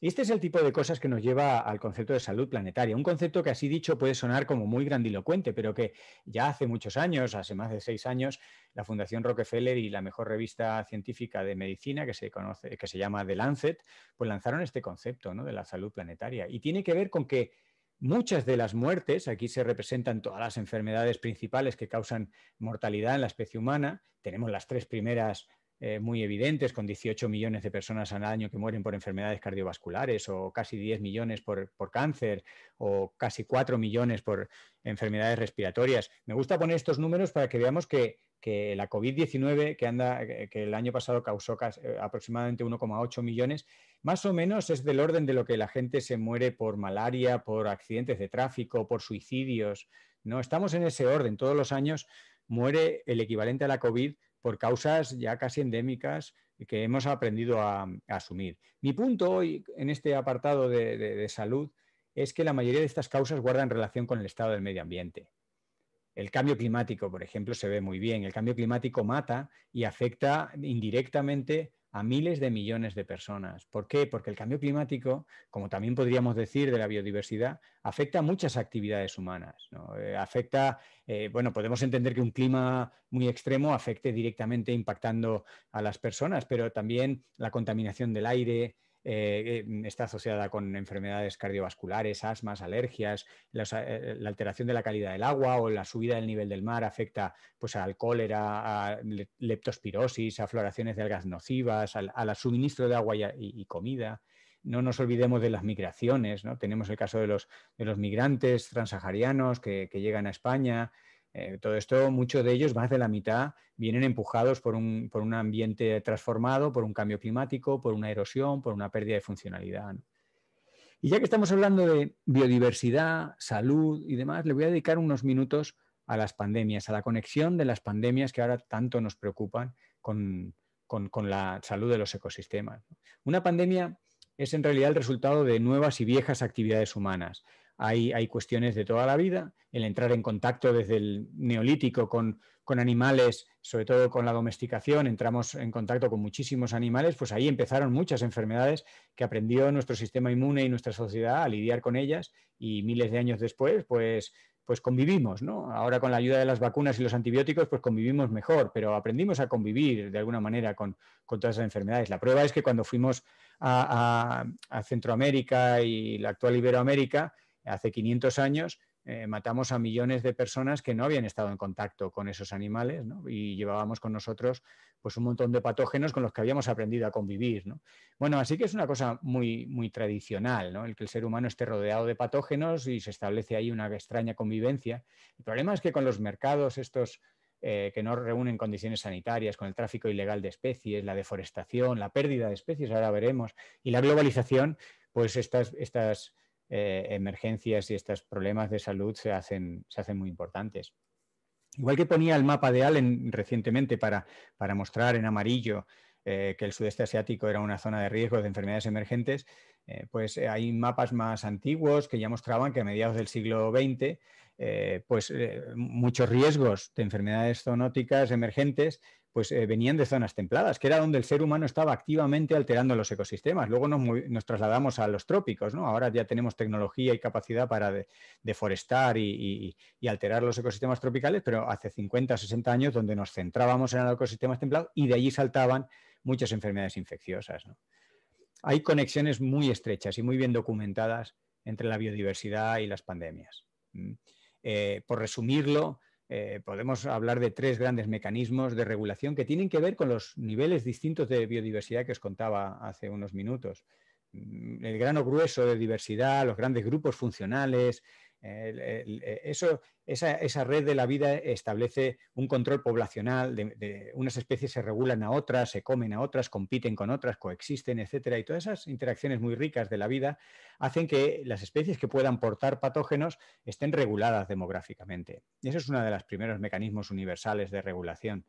y Este es el tipo de cosas que nos lleva al concepto de salud planetaria, un concepto que así dicho puede sonar como muy grandilocuente, pero que ya hace muchos años, hace más de seis años, la Fundación Rockefeller y la mejor revista científica de medicina que se, conoce, que se llama The Lancet, pues lanzaron este concepto de la salud planetaria. Y tiene que ver con que Muchas de las muertes, aquí se representan todas las enfermedades principales que causan mortalidad en la especie humana. Tenemos las tres primeras eh, muy evidentes, con 18 millones de personas al año que mueren por enfermedades cardiovasculares o casi 10 millones por, por cáncer o casi 4 millones por enfermedades respiratorias. Me gusta poner estos números para que veamos que que la COVID-19, que, eh, que el año pasado causó eh, aproximadamente 1,8 millones, más o menos es del orden de lo que la gente se muere por malaria, por accidentes de tráfico, por suicidios. No, estamos en ese orden. Todos los años muere el equivalente a la COVID por causas ya casi endémicas que hemos aprendido a, asumir. Mi punto hoy en este apartado de salud es que la mayoría de estas causas guardan relación con el estado del medio ambiente. El cambio climático, por ejemplo, se ve muy bien. El cambio climático mata y afecta indirectamente a miles de millones de personas. ¿Por qué? Porque el cambio climático, como también podríamos decir de la biodiversidad, afecta a muchas actividades humanas. Eh, afecta, eh, bueno, podemos entender que un clima muy extremo afecte directamente impactando a las personas, pero también la contaminación del aire, eh, eh, mm, está asociada con enfermedades cardiovasculares, asmas, alergias, eh, la, alteración de la calidad del agua o la subida del nivel del mar afecta pues, al cólera, a leptospirosis, a floraciones de algas nocivas, al, suministro de agua y, comida no nos olvidemos de las migraciones, ¿no? Tenemos el caso de los, migrantes transaharianos que, llegan a España, eh, todo esto, muchos de ellos, más de la mitad, vienen empujados por un, ambiente transformado, por un cambio climático, por una erosión, por una pérdida de funcionalidad. Y ya que estamos hablando de biodiversidad, salud y demás, le voy a dedicar unos minutos a las pandemias, a la conexión de las pandemias que ahora tanto nos preocupan con la salud de los ecosistemas. Una pandemia es en realidad el resultado de nuevas y viejas actividades humanas hay, cuestiones de toda la vida, el entrar en contacto desde el neolítico con, animales, sobre todo con la domesticación, entramos en contacto con muchísimos animales, pues ahí empezaron muchas enfermedades que aprendió nuestro sistema inmune y nuestra sociedad a lidiar con ellas y miles de años después, pues, pues convivimos, ¿no? Ahora con la ayuda de las vacunas y los antibióticos, pues convivimos mejor, pero aprendimos a convivir de alguna manera con, todas esas enfermedades. La prueba es que cuando fuimos a, a Centroamérica y la actual Iberoamérica, hace 500 años eh, matamos a millones de personas que no habían estado en contacto con esos animales y llevábamos con nosotros pues, un montón de patógenos con los que habíamos aprendido a convivir. Bueno, así que es una cosa muy, muy tradicional, el que el ser humano esté rodeado de patógenos y se establece ahí una extraña convivencia. El problema es que con los mercados estos eh, que no reúnen condiciones sanitarias, con el tráfico ilegal de especies, la deforestación, la pérdida de especies, ahora veremos, y la globalización, pues estas, estas eh, emergencias y estos problemas de salud se hacen, muy importantes. Igual que ponía el mapa de Allen recientemente para, mostrar en amarillo eh, que el sudeste asiático era una zona de riesgo de enfermedades emergentes, eh, pues eh, hay mapas más antiguos que ya mostraban que a mediados del siglo XX, eh, pues muchos riesgos de enfermedades zoonóticas emergentes pues venían de zonas templadas, que era donde el ser humano estaba activamente alterando los ecosistemas. Luego nos, trasladamos a los trópicos, ¿no? Ahora ya tenemos tecnología y capacidad para deforestar y, alterar los ecosistemas tropicales, pero hace 50, 60 años donde nos centrábamos en los ecosistemas templados y de allí saltaban muchas enfermedades infecciosas, ¿no? hay conexiones muy estrechas y muy bien documentadas entre la biodiversidad y las pandemias. Mm. Eh, por resumirlo, eh, podemos hablar de tres grandes mecanismos de regulación que tienen que ver con los niveles distintos de biodiversidad que os contaba hace unos minutos. Mm, el grano grueso de diversidad, los grandes grupos funcionales, eh, esa, red de la vida establece un control poblacional, de, unas especies se regulan a otras, se comen a otras, compiten con otras, coexisten, etcétera. Y todas esas interacciones muy ricas de la vida hacen que las especies que puedan portar patógenos estén reguladas demográficamente. Y eso es uno de los primeros mecanismos universales de regulación.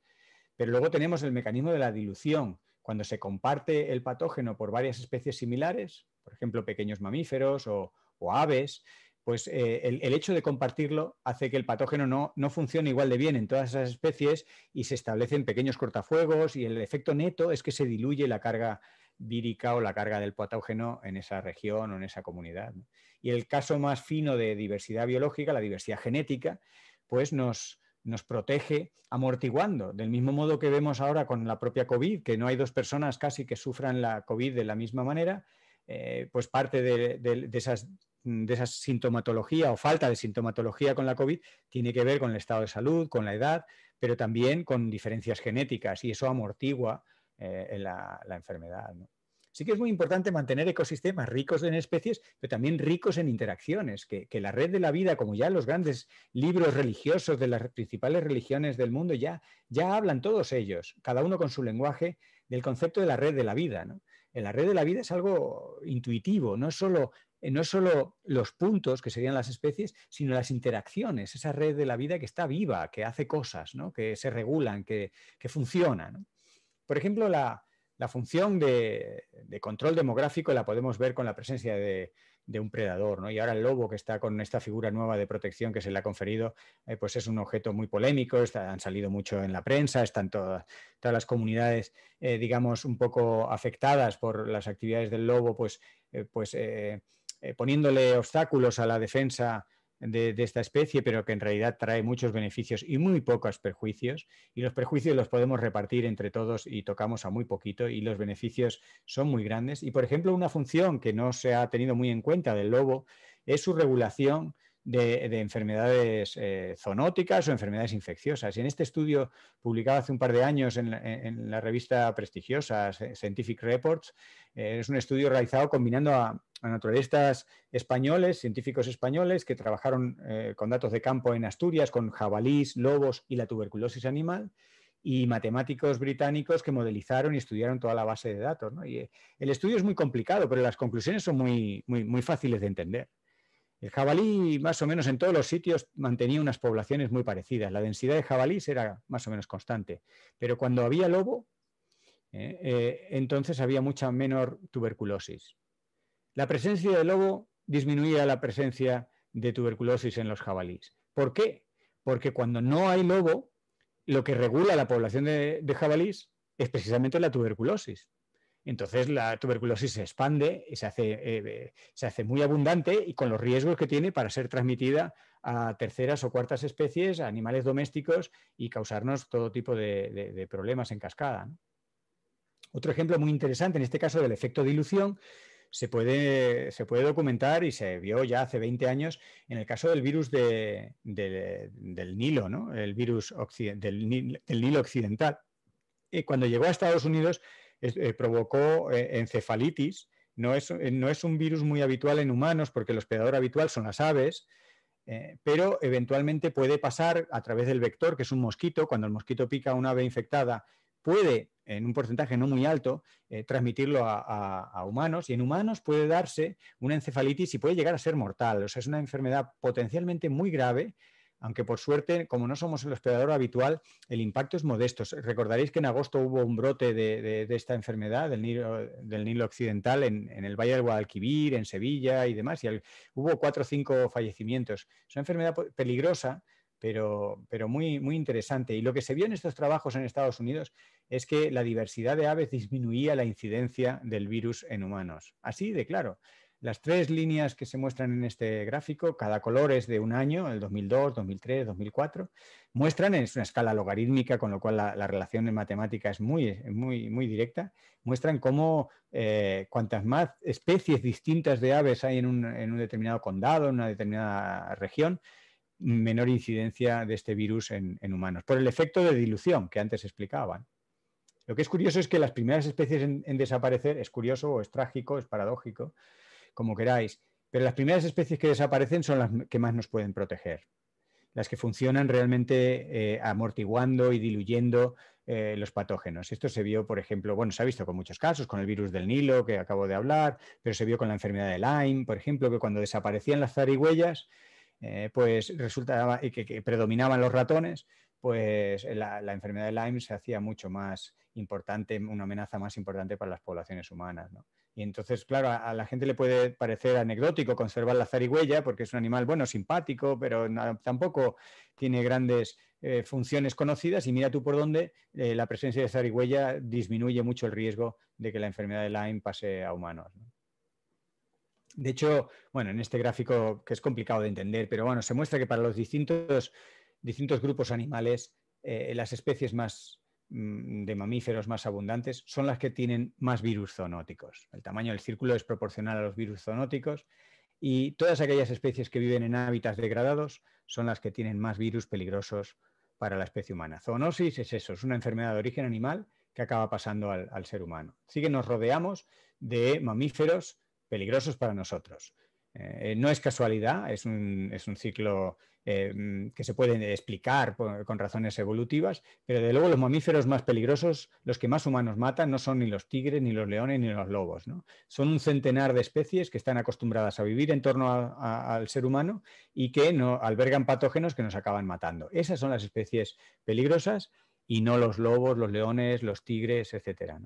Pero luego tenemos el mecanismo de la dilución. Cuando se comparte el patógeno por varias especies similares, por ejemplo, pequeños mamíferos o aves, pues eh, el, hecho de compartirlo hace que el patógeno no, funcione igual de bien en todas esas especies y se establecen pequeños cortafuegos y el efecto neto es que se diluye la carga vírica o la carga del patógeno en esa región o en esa comunidad. Y el caso más fino de diversidad biológica, la diversidad genética, pues nos, nos protege amortiguando, del mismo modo que vemos ahora con la propia COVID, que no hay dos personas casi que sufran la COVID de la misma manera, eh, pues parte de, esas de esa sintomatología o falta de sintomatología con la COVID tiene que ver con el estado de salud, con la edad, pero también con diferencias genéticas y eso amortigua eh, la, enfermedad. ¿no? Sí que es muy importante mantener ecosistemas ricos en especies, pero también ricos en interacciones, que, la red de la vida, como ya los grandes libros religiosos de las principales religiones del mundo, ya, ya hablan todos ellos, cada uno con su lenguaje, del concepto de la red de la vida en la red de la vida es algo intuitivo, no es solo eh, no los puntos, que serían las especies, sino las interacciones, esa red de la vida que está viva, que hace cosas, ¿no? que se regulan, que, que funcionan. Por ejemplo, la, función de, control demográfico la podemos ver con la presencia de, de un predador, ¿no? Y ahora el lobo que está con esta figura nueva de protección que se le ha conferido, eh, pues es un objeto muy polémico, han salido mucho en la prensa, están todas, todas las comunidades, eh, digamos, un poco afectadas por las actividades del lobo, pues, eh, pues poniéndole obstáculos a la defensa de, esta especie, pero que en realidad trae muchos beneficios y muy pocos perjuicios. Y los perjuicios los podemos repartir entre todos y tocamos a muy poquito y los beneficios son muy grandes. Y por ejemplo, una función que no se ha tenido muy en cuenta del lobo es su regulación de, enfermedades eh, zoonóticas o enfermedades infecciosas. Y en este estudio publicado hace un par de años en, la revista prestigiosa Scientific Reports, eh, es un estudio realizado combinando a, naturalistas españoles, científicos españoles que trabajaron eh, con datos de campo en Asturias, con jabalís, lobos y la tuberculosis animal y matemáticos británicos que modelizaron y estudiaron toda la base de datos. el estudio es muy complicado, pero las conclusiones son muy, muy, muy fáciles de entender. El jabalí, más o menos en todos los sitios, mantenía unas poblaciones muy parecidas. La densidad de jabalíes era más o menos constante. Pero cuando había lobo, eh, eh, entonces había mucha menor tuberculosis. La presencia de lobo disminuía la presencia de tuberculosis en los jabalíes. ¿Por qué? Porque cuando no hay lobo, lo que regula la población de, de jabalíes es precisamente la tuberculosis. Entonces la tuberculosis se expande y eh, eh, eh, se hace, muy abundante y con los riesgos que tiene para ser transmitida a terceras o cuartas especies, a animales domésticos y causarnos todo tipo de, problemas en cascada. Otro ejemplo muy interesante, en este caso del efecto de dilución, se puede, se puede, documentar y se vio ya hace 20 años en el caso del virus del Nilo, ¿no? el virus del, Nilo occidental. cuando llegó a Estados Unidos eh, provocó eh, encefalitis. Eh, no es, un virus muy habitual en humanos porque el hospedador habitual son las aves, pero eventualmente puede pasar a través del vector, que es un mosquito. Cuando el mosquito pica a una ave infectada, puede, en un porcentaje no muy alto, transmitirlo a, a humanos y en humanos puede darse una encefalitis y puede llegar a ser mortal. O sea, es una enfermedad potencialmente muy grave aunque por suerte, como no somos el hospedador habitual, el impacto es modesto. Recordaréis que en agosto hubo un brote de, esta enfermedad del Nilo, Occidental en, el Valle del Guadalquivir, en Sevilla y demás, y hubo cuatro o cinco fallecimientos. Es una enfermedad peligrosa, pero, muy, muy interesante. Y lo que se vio en estos trabajos en Estados Unidos es que la diversidad de aves disminuía la incidencia del virus en humanos. Así de claro. Las tres líneas que se muestran en este gráfico, cada color es de un año, el 2002, 2003, 2004, muestran, es una escala logarítmica, con lo cual la, relación en matemática es muy, muy, muy directa, muestran cómo eh, cuantas más especies distintas de aves hay en un, determinado condado, en una determinada región, menor incidencia de este virus en, humanos, por el efecto de dilución que antes explicaban. Lo que es curioso es que las primeras especies en, en desaparecer, es curioso o es trágico, es paradójico, como queráis, pero las primeras especies que desaparecen son las que más nos pueden proteger, las que funcionan realmente eh, amortiguando y diluyendo eh, los patógenos. Esto se vio, por ejemplo, bueno, se ha visto con muchos casos, con el virus del Nilo que acabo de hablar, pero se vio con la enfermedad de Lyme, por ejemplo, que cuando desaparecían las zarigüeyas, eh, pues resultaba que, que, predominaban los ratones, pues la, la, enfermedad de Lyme se hacía mucho más importante, una amenaza más importante para las poblaciones humanas. ¿no? Y entonces, claro, a, la gente le puede parecer anecdótico conservar la zarigüeya porque es un animal, bueno, simpático, pero tampoco tiene grandes eh, funciones conocidas y mira tú por dónde eh, la presencia de zarigüeya disminuye mucho el riesgo de que la enfermedad de Lyme pase a humanos. De hecho, bueno, en este gráfico que es complicado de entender, pero bueno, se muestra que para los distintos, distintos grupos animales, eh, las especies más Mm, de mamíferos más abundantes son las que tienen más virus zoonóticos. El tamaño del círculo es proporcional a los virus zoonóticos y todas aquellas especies que viven en hábitats degradados son las que tienen más virus peligrosos para la especie humana. Zoonosis es eso, es una enfermedad de origen animal que acaba pasando al, ser humano. Así que nos rodeamos de mamíferos peligrosos para nosotros. Eh, eh, no es casualidad, es un, es un ciclo Em, que se pueden explicar con razones evolutivas, pero de luego los mamíferos más peligrosos, los que más humanos matan, no son ni los tigres, ni los leones, ni los lobos. Son un centenar de especies que están acostumbradas a vivir en torno al ser humano y que no, albergan patógenos que nos acaban matando. Esas son las especies peligrosas y no los lobos, los leones, los tigres, etcétera.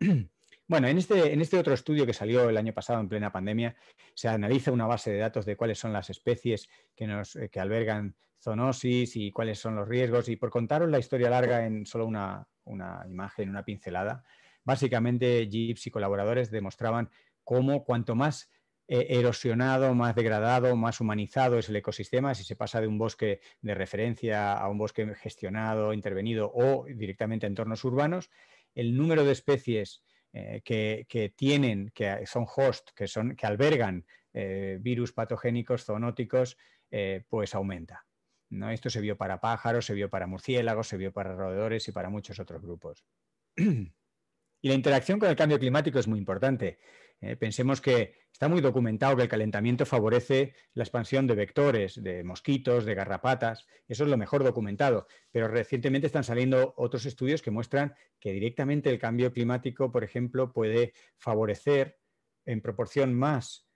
[clears throat] Bueno, este, en este, otro estudio que salió el año pasado en plena pandemia, se analiza una base de datos de cuáles son las especies que, nos, eh, que albergan zoonosis y cuáles son los riesgos. Y por contaros la historia larga en solo una, una imagen, una pincelada, básicamente GIPS y colaboradores demostraban cómo cuanto más eh, erosionado, más degradado, más humanizado es el ecosistema, si se pasa de un bosque de referencia a un bosque gestionado, intervenido o directamente a entornos urbanos, el número de especies eh, que, tienen, que son host, que, son, que albergan eh, virus patogénicos zoonóticos, eh, pues aumenta. ¿no? Esto se vio para pájaros, se vio para murciélagos, se vio para roedores y para muchos otros grupos. [clears throat] y la interacción con el cambio climático es muy importante. Eh, pensemos que está muy documentado que el calentamiento favorece la expansión de vectores, de mosquitos, de garrapatas, eso es lo mejor documentado, pero recientemente están saliendo otros estudios que muestran que directamente el cambio climático, por ejemplo, puede favorecer en proporción más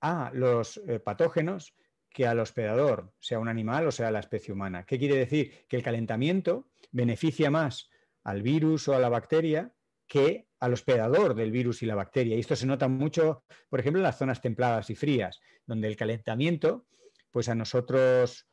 a los eh, patógenos que al hospedador, sea un animal o sea la especie humana. ¿Qué quiere decir? Que el calentamiento beneficia más al virus o a la bacteria que al hospedador del virus y la bacteria. Y esto se nota mucho, por ejemplo, en las zonas templadas y frías, donde el calentamiento, pues a nosotros,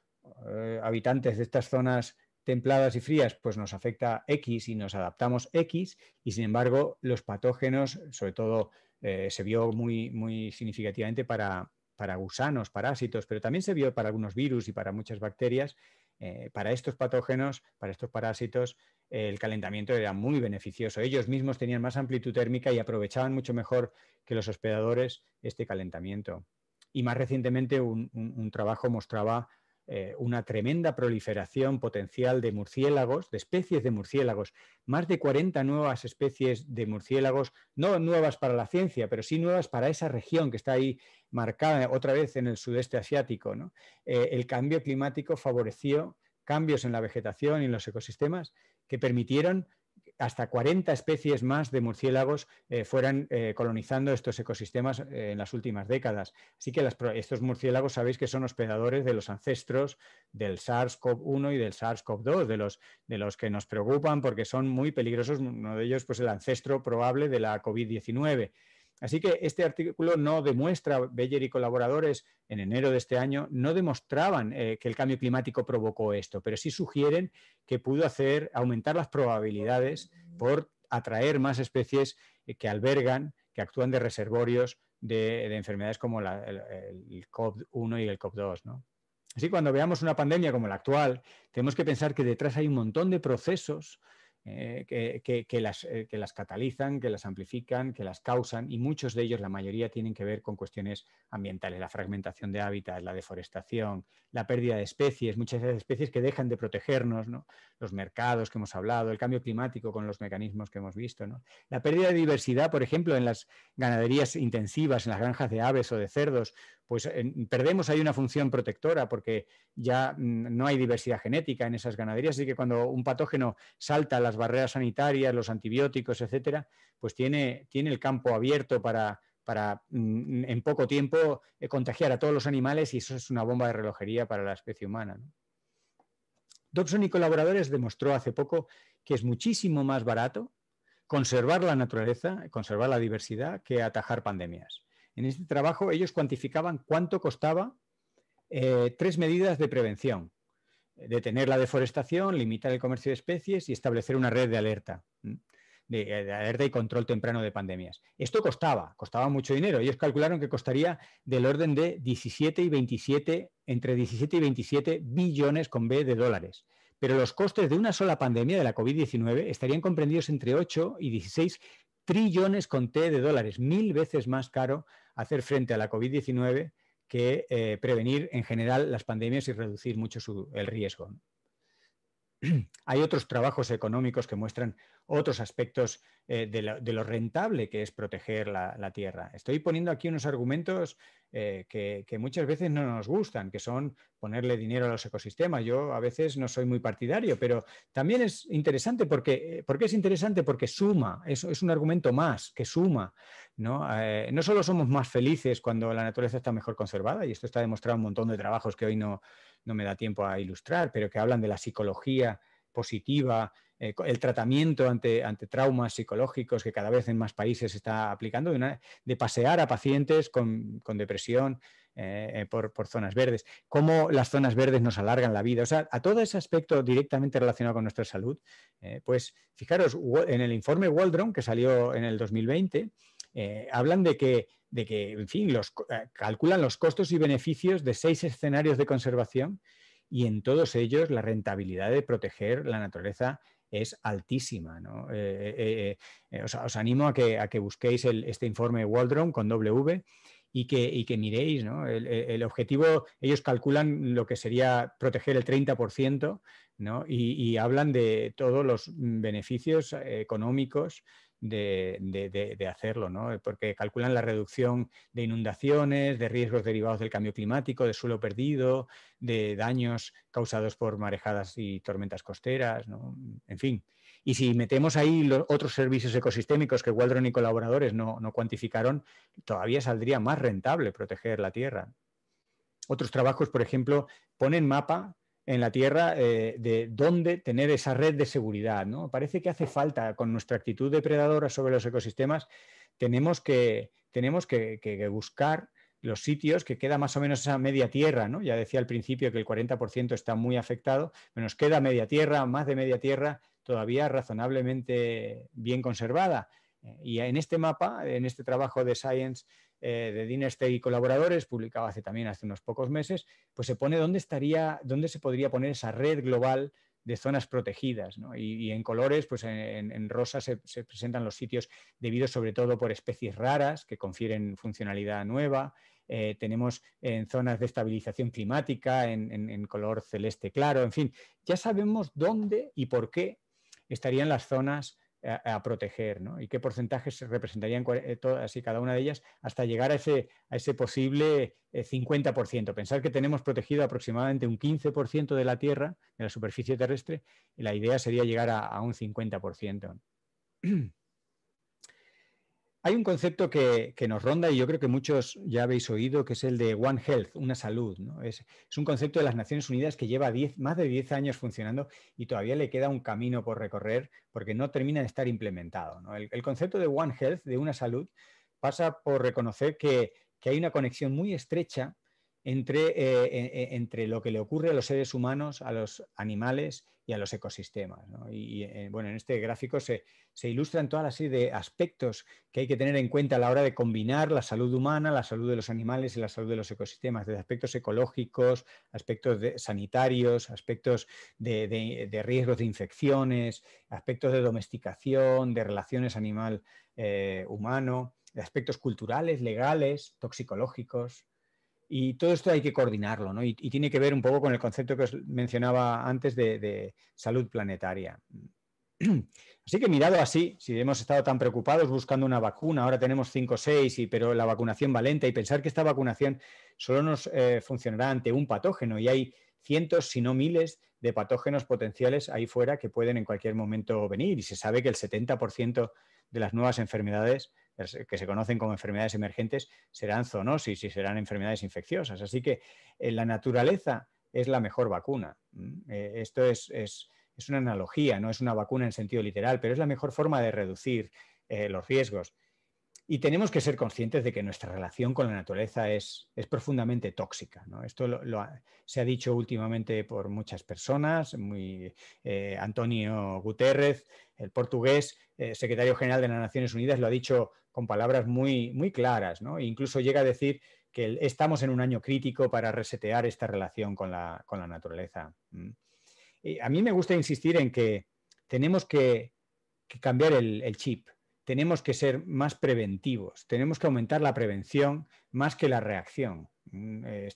eh, habitantes de estas zonas templadas y frías, pues nos afecta X y nos adaptamos X, y sin embargo los patógenos, sobre todo eh, se vio muy, muy significativamente para, para gusanos, parásitos, pero también se vio para algunos virus y para muchas bacterias, eh, para estos patógenos, para estos parásitos, eh, el calentamiento era muy beneficioso. Ellos mismos tenían más amplitud térmica y aprovechaban mucho mejor que los hospedadores este calentamiento. Y más recientemente un trabajo mostraba eh, una tremenda proliferación potencial de murciélagos, de especies de murciélagos, más de 40 nuevas especies de murciélagos, no nuevas para la ciencia, pero sí nuevas para esa región que está ahí marcada otra vez en el sudeste asiático. Eh, el cambio climático favoreció cambios en la vegetación y en los ecosistemas que permitieron hasta 40 especies más de murciélagos eh, fueran eh, colonizando estos ecosistemas eh, en las últimas décadas. Así que estos murciélagos sabéis que son hospedadores de los ancestros del SARS-CoV-1 y del SARS-CoV-2, de los, de los que nos preocupan porque son muy peligrosos. Uno de ellos, pues el ancestro probable de la COVID-19. Así que este artículo no demuestra, Beller y colaboradores en enero de este año, no demostraban eh, que el cambio climático provocó esto, pero sí sugieren que pudo hacer aumentar las probabilidades por atraer más especies que albergan, que actúan de reservorios de, enfermedades como el, COP1 y el COP2. Así que cuando veamos una pandemia como la actual, tenemos que pensar que detrás hay un montón de procesos eh, que, las, eh, que, las, catalizan, que las amplifican, que las causan, y muchos de ellos, la mayoría, tienen que ver con cuestiones ambientales, la fragmentación de hábitat, la deforestación, la pérdida de especies, muchas especies que dejan de protegernos, los mercados que hemos hablado, el cambio climático con los mecanismos que hemos visto, la pérdida de diversidad, por ejemplo, en las ganaderías intensivas, en las granjas de aves o de cerdos, pues eh, perdemos ahí una función protectora porque ya mm, no hay diversidad genética en esas ganaderías, así que cuando un patógeno salta a las barreras sanitarias, los antibióticos, etcétera, pues tiene, el campo abierto para, mm, en poco tiempo eh, contagiar a todos los animales y eso es una bomba de relojería para la especie humana. Dobson y colaboradores demostró hace poco que es muchísimo más barato conservar la naturaleza, conservar la diversidad, que atajar pandemias. En este trabajo ellos cuantificaban cuánto costaba eh, tres medidas de prevención, detener la deforestación, limitar el comercio de especies y establecer una red de alerta, de, alerta y control temprano de pandemias. Esto costaba, costaba mucho dinero. Ellos calcularon que costaría del orden de 17 y 27, entre 17 y 27 billones con B de dólares. Pero los costes de una sola pandemia de la COVID-19 estarían comprendidos entre 8 y 16 trillones con T de dólares, mil veces más caro hacer frente a la COVID-19 que eh, prevenir en general las pandemias y reducir mucho el riesgo. [clears throat] hay otros trabajos económicos que muestran otros aspectos eh, de, lo rentable que es proteger la, tierra. Estoy poniendo aquí unos argumentos eh, que, muchas veces no nos gustan, que son ponerle dinero a los ecosistemas. Yo a veces no soy muy partidario, pero también es interesante porque, eh, porque es interesante porque suma, es, es un argumento más que suma. ¿no? no solo somos más felices cuando la naturaleza está mejor conservada, y esto está demostrado en un montón de trabajos que hoy no, no me da tiempo a ilustrar, pero que hablan de la psicología positiva, eh, el tratamiento ante, ante, traumas psicológicos que cada vez en más países se está aplicando, de, pasear a pacientes con, depresión eh, eh, por, zonas verdes, cómo las zonas verdes nos alargan la vida. O sea, a todo ese aspecto directamente relacionado con nuestra salud, pues fijaros, en el informe Waldron que salió en el 2020, hablan de que de que, en fin, los, eh, calculan los costos y beneficios de seis escenarios de conservación y en todos ellos la rentabilidad de proteger la naturaleza es altísima. Eh, eh, os, animo a que, a que busquéis el, este informe Waldron con W y que, miréis. El, objetivo, ellos calculan lo que sería proteger el 30% y hablan de todos los beneficios económicos de, hacerlo, ¿no? Eh, porque calculan la reducción de inundaciones, de riesgos derivados del cambio climático, de suelo perdido, de daños causados por marejadas y tormentas costeras, en fin. Y si metemos ahí los otros servicios ecosistémicos que Waldron y colaboradores no, no, cuantificaron, todavía saldría más rentable proteger la Tierra. Otros trabajos, por ejemplo, ponen mapa en la Tierra eh, de dónde tener esa red de seguridad. ¿no? Parece que hace falta, con nuestra actitud depredadora sobre los ecosistemas, tenemos que, tenemos que, buscar los sitios que queda más o menos esa media tierra, ¿no? Ya decía al principio que el 40% está muy afectado, pero nos queda media tierra, más de media tierra, todavía razonablemente bien conservada. Eh, y en este mapa, en este trabajo de Science eh, de Dineste y colaboradores, publicado hace también hace unos pocos meses, pues se pone dónde estaría, dónde se podría poner esa red global de zonas protegidas. Y, en colores, pues en, rosa se, presentan los sitios debidos sobre todo por especies raras que confieren funcionalidad nueva. Eh, tenemos en zonas de estabilización climática, en, en color celeste claro, en fin, ya sabemos dónde y por qué estarían las zonas a, proteger, ¿no? Y qué porcentajes representarían eh, todas y cada una de ellas hasta llegar a ese, posible 50%. Eh, Pensar que tenemos protegido aproximadamente un 15% de la Tierra, de la superficie terrestre, la idea sería llegar a un 50%. [clears throat] Hay un concepto que, nos ronda y yo creo que muchos ya habéis oído, que es el de One Health, una salud. Es, un concepto de las Naciones Unidas que lleva más de 10 años funcionando y todavía le queda un camino por recorrer porque no termina de estar implementado. El, concepto de One Health, de una salud, pasa por reconocer que hay una conexión muy estrecha eh, e, e, entre, lo que le ocurre a los seres humanos, a los animales y a los ecosistemas. Y, eh, bueno, en este gráfico se, ilustran toda la serie de aspectos que hay que tener en cuenta a la hora de combinar la salud humana, la salud de los animales y la salud de los ecosistemas, desde aspectos ecológicos, aspectos sanitarios, aspectos de, riesgos de infecciones, aspectos de domesticación, de relaciones animal-humano, eh, aspectos culturales, legales, toxicológicos y todo esto hay que coordinarlo, ¿no? Y, tiene que ver un poco con el concepto que os mencionaba antes de, salud planetaria. [clears throat] Así que mirado así, si hemos estado tan preocupados buscando una vacuna, ahora tenemos cinco o 6, pero la vacunación valenta y pensar que esta vacunación solo nos eh, funcionará ante un patógeno y hay cientos, si no miles, de patógenos potenciales ahí fuera que pueden en cualquier momento venir y se sabe que el 70% de las nuevas enfermedades que se conocen como enfermedades emergentes, serán zoonosis y serán enfermedades infecciosas. Así que eh, la naturaleza es la mejor vacuna. Eh, esto es, una analogía, no es una vacuna en sentido literal, pero es la mejor forma de reducir eh, los riesgos. Y tenemos que ser conscientes de que nuestra relación con la naturaleza es, profundamente tóxica. Esto se ha dicho últimamente por muchas personas. Muy, eh, Antonio Guterres, el portugués, eh, secretario general de las Naciones Unidas, lo ha dicho con palabras muy, muy claras. E incluso llega a decir que estamos en un año crítico para resetear esta relación con la, naturaleza. Y a mí me gusta insistir en que tenemos que, cambiar el chip tenemos que ser más preventivos, tenemos que aumentar la prevención más que la reacción. Mm, eh,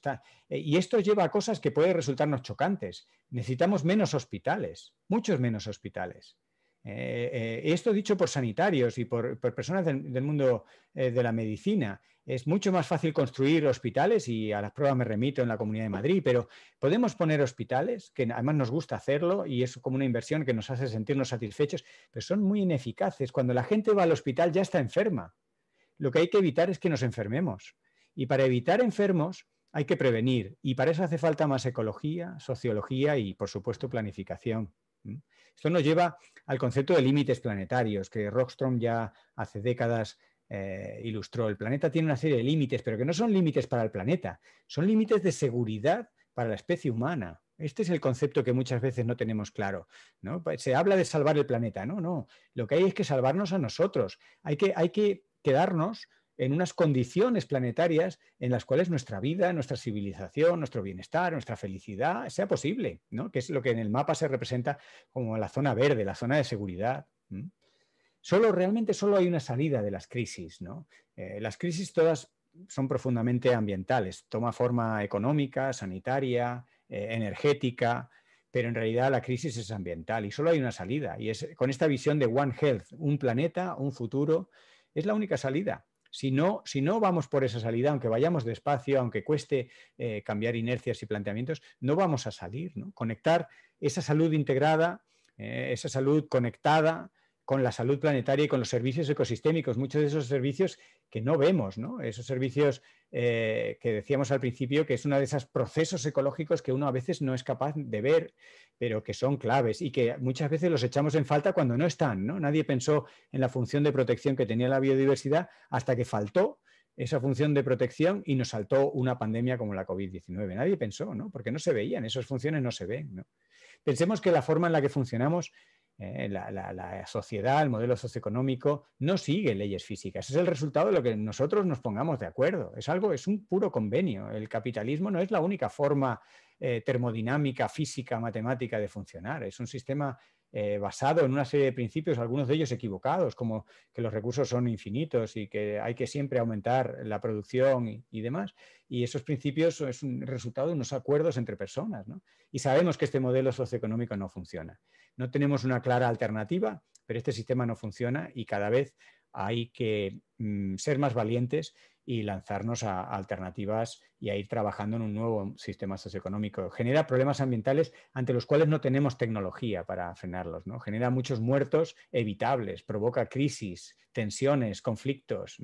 eh, y esto lleva a cosas que pueden resultarnos chocantes. Necesitamos menos hospitales, muchos menos hospitales. Eh, eh, esto dicho por sanitarios y por, personas del, mundo eh, de la medicina. Es mucho más fácil construir hospitales y a las pruebas me remito en la Comunidad de Madrid, pero podemos poner hospitales, que además nos gusta hacerlo y es como una inversión que nos hace sentirnos satisfechos, pero son muy ineficaces. Cuando la gente va al hospital ya está enferma. Lo que hay que evitar es que nos enfermemos. Y para evitar enfermos hay que prevenir. Y para eso hace falta más ecología, sociología y, por supuesto, planificación. Esto nos lleva al concepto de límites planetarios, que Rockstrom ya hace décadas eh, ilustró. El planeta tiene una serie de límites, pero que no son límites para el planeta, son límites de seguridad para la especie humana. Este es el concepto que muchas veces no tenemos claro. ¿no? Pues se habla de salvar el planeta, no, no. Lo que hay es que salvarnos a nosotros. Hay que, hay que quedarnos en unas condiciones planetarias en las cuales nuestra vida, nuestra civilización, nuestro bienestar, nuestra felicidad sea posible, ¿no? que es lo que en el mapa se representa como la zona verde, la zona de seguridad. Solo, realmente solo hay una salida de las crisis. ¿no? Eh, las crisis todas son profundamente ambientales, toma forma económica, sanitaria, eh, energética, pero en realidad la crisis es ambiental y solo hay una salida. Y es con esta visión de One Health, un planeta, un futuro, es la única salida. Si no, vamos por esa salida, aunque vayamos despacio, aunque cueste eh, cambiar inercias y planteamientos, no vamos a salir. ¿no? Conectar esa salud integrada, eh, esa salud conectada, con la salud planetaria y con los servicios ecosistémicos, muchos de esos servicios que no vemos, esos servicios eh, que decíamos al principio, que es uno de esos procesos ecológicos que uno a veces no es capaz de ver, pero que son claves y que muchas veces los echamos en falta cuando no están. Nadie pensó en la función de protección que tenía la biodiversidad hasta que faltó esa función de protección y nos saltó una pandemia como la COVID-19. Nadie pensó, porque no se veían, esas funciones no se ven. Pensemos que la forma en la que funcionamos eh, la, sociedad, el modelo socioeconómico, no sigue leyes físicas. Es el resultado de lo que nosotros nos pongamos de acuerdo. Es algo, es un puro convenio. El capitalismo no es la única forma eh, termodinámica, física, matemática de funcionar. Es un sistema eh, basado en una serie de principios, algunos de ellos equivocados, como que los recursos son infinitos y que hay que siempre aumentar la producción y, demás. Y esos principios son un resultado de unos acuerdos entre personas. Y sabemos que este modelo socioeconómico no funciona. No tenemos una clara alternativa, pero este sistema no funciona y cada vez hay que mm, ser más valientes y lanzarnos a, alternativas y a ir trabajando en un nuevo sistema socioeconómico. Genera problemas ambientales ante los cuales no tenemos tecnología para frenarlos, ¿no? Genera muchos muertos evitables, provoca crisis, tensiones, conflictos,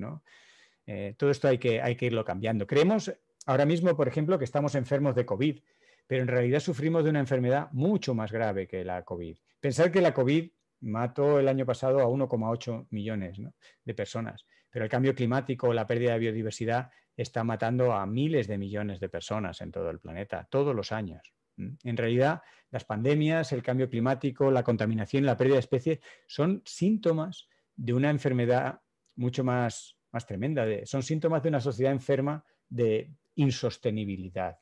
eh, todo esto hay que, hay que irlo cambiando. Creemos ahora mismo, por ejemplo, que estamos enfermos de COVID pero en realidad sufrimos de una enfermedad mucho más grave que la COVID. Pensar que la COVID mató el año pasado a 1,8 millones de personas, pero el cambio climático, la pérdida de biodiversidad está matando a miles de millones de personas en todo el planeta, todos los años. En realidad, las pandemias, el cambio climático, la contaminación, la pérdida de especies son síntomas de una enfermedad mucho más, más tremenda, son síntomas de una sociedad enferma de insostenibilidad.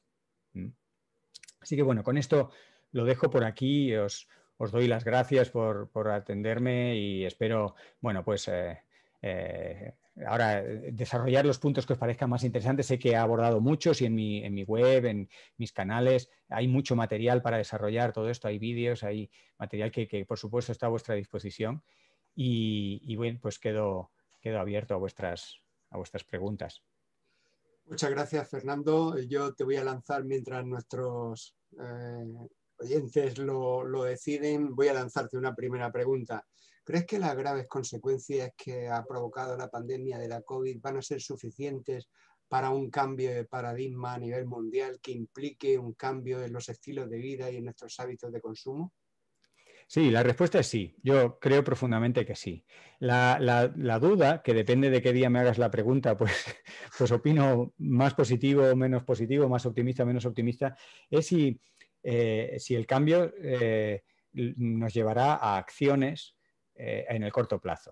Así que bueno, con esto lo dejo por aquí. Os, os doy las gracias por, atenderme y espero, bueno, pues eh, eh, ahora eh, desarrollar los puntos que os parezcan más interesantes. Sé que he abordado muchos y en mi, web, en mis canales, hay mucho material para desarrollar todo esto. Hay vídeos, hay material que, por supuesto está a vuestra disposición y, bueno, pues quedo, abierto a vuestras, a vuestras preguntas. Muchas gracias, Fernando. Yo te voy a lanzar mientras nuestros eh, oyentes lo, lo, deciden. Voy a lanzarte una primera pregunta. ¿Crees que las graves consecuencias que ha provocado la pandemia de la COVID van a ser suficientes para un cambio de paradigma a nivel mundial que implique un cambio en los estilos de vida y en nuestros hábitos de consumo? Sí, la respuesta es sí. Yo creo profundamente que sí. La, duda, que depende de qué día me hagas la pregunta, pues, [laughs] pues opino más positivo, o menos positivo, más optimista, menos optimista, es si, eh, si el cambio eh, nos llevará a acciones eh, en el corto plazo.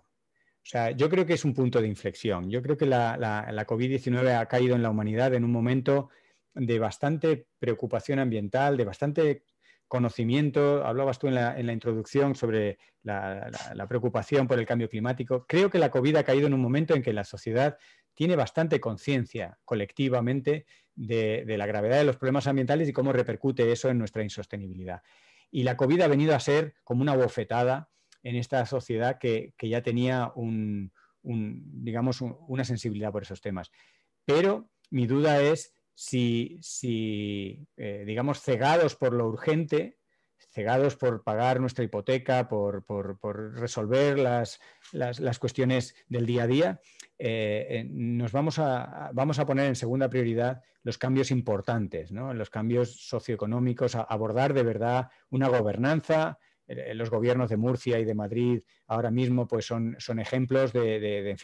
O sea, yo creo que es un punto de inflexión. Yo creo que la, la COVID-19 ha caído en la humanidad en un momento de bastante preocupación ambiental, de bastante conocimiento, hablabas tú en la, introducción sobre la, preocupación por el cambio climático. Creo que la COVID ha caído en un momento en que la sociedad tiene bastante conciencia colectivamente de, la gravedad de los problemas ambientales y cómo repercute eso en nuestra insostenibilidad. Y la COVID ha venido a ser como una bofetada en esta sociedad que, ya tenía digamos, una sensibilidad por esos temas. Pero mi duda es si, eh, digamos, cegados por lo urgente, cegados por pagar nuestra hipoteca, por, resolver las, cuestiones del día a día, eh, eh, nos vamos a, vamos a poner en segunda prioridad los cambios importantes, ¿no? los cambios socioeconómicos, a abordar de verdad una gobernanza los gobiernos de Murcia y de Madrid ahora mismo pues, son, ejemplos de,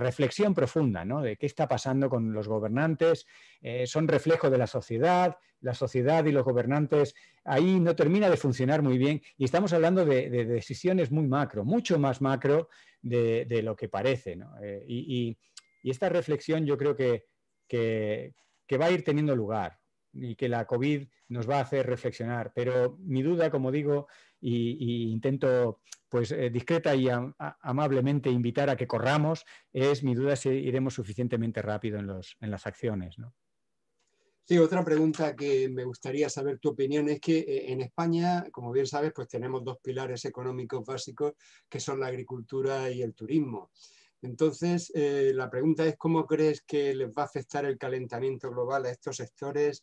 reflexión profunda, ¿no? De qué está pasando con los gobernantes, eh, son reflejo de la sociedad, la sociedad y los gobernantes ahí no termina de funcionar muy bien y estamos hablando de, decisiones muy macro, mucho más macro de, lo que parece, eh, y, esta reflexión yo creo que va a ir teniendo lugar y que la COVID nos va a hacer reflexionar. Pero mi duda, como digo, y, intento pues eh, discreta y amablemente invitar a que corramos, es mi duda si iremos suficientemente rápido en, las acciones. ¿no? Sí, otra pregunta que me gustaría saber tu opinión es que eh, en España, como bien sabes, pues tenemos dos pilares económicos básicos que son la agricultura y el turismo. Entonces, eh, la pregunta es cómo crees que les va a afectar el calentamiento global a estos sectores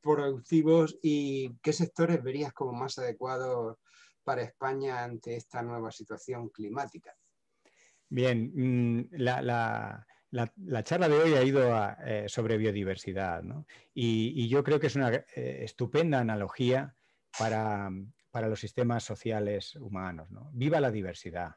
productivos y qué sectores verías como más adecuados para España ante esta nueva situación climática? Bien, mm, la, charla de hoy ha ido eh, sobre biodiversidad y, yo creo que es una eh, estupenda analogía para, los sistemas sociales humanos. Viva la diversidad,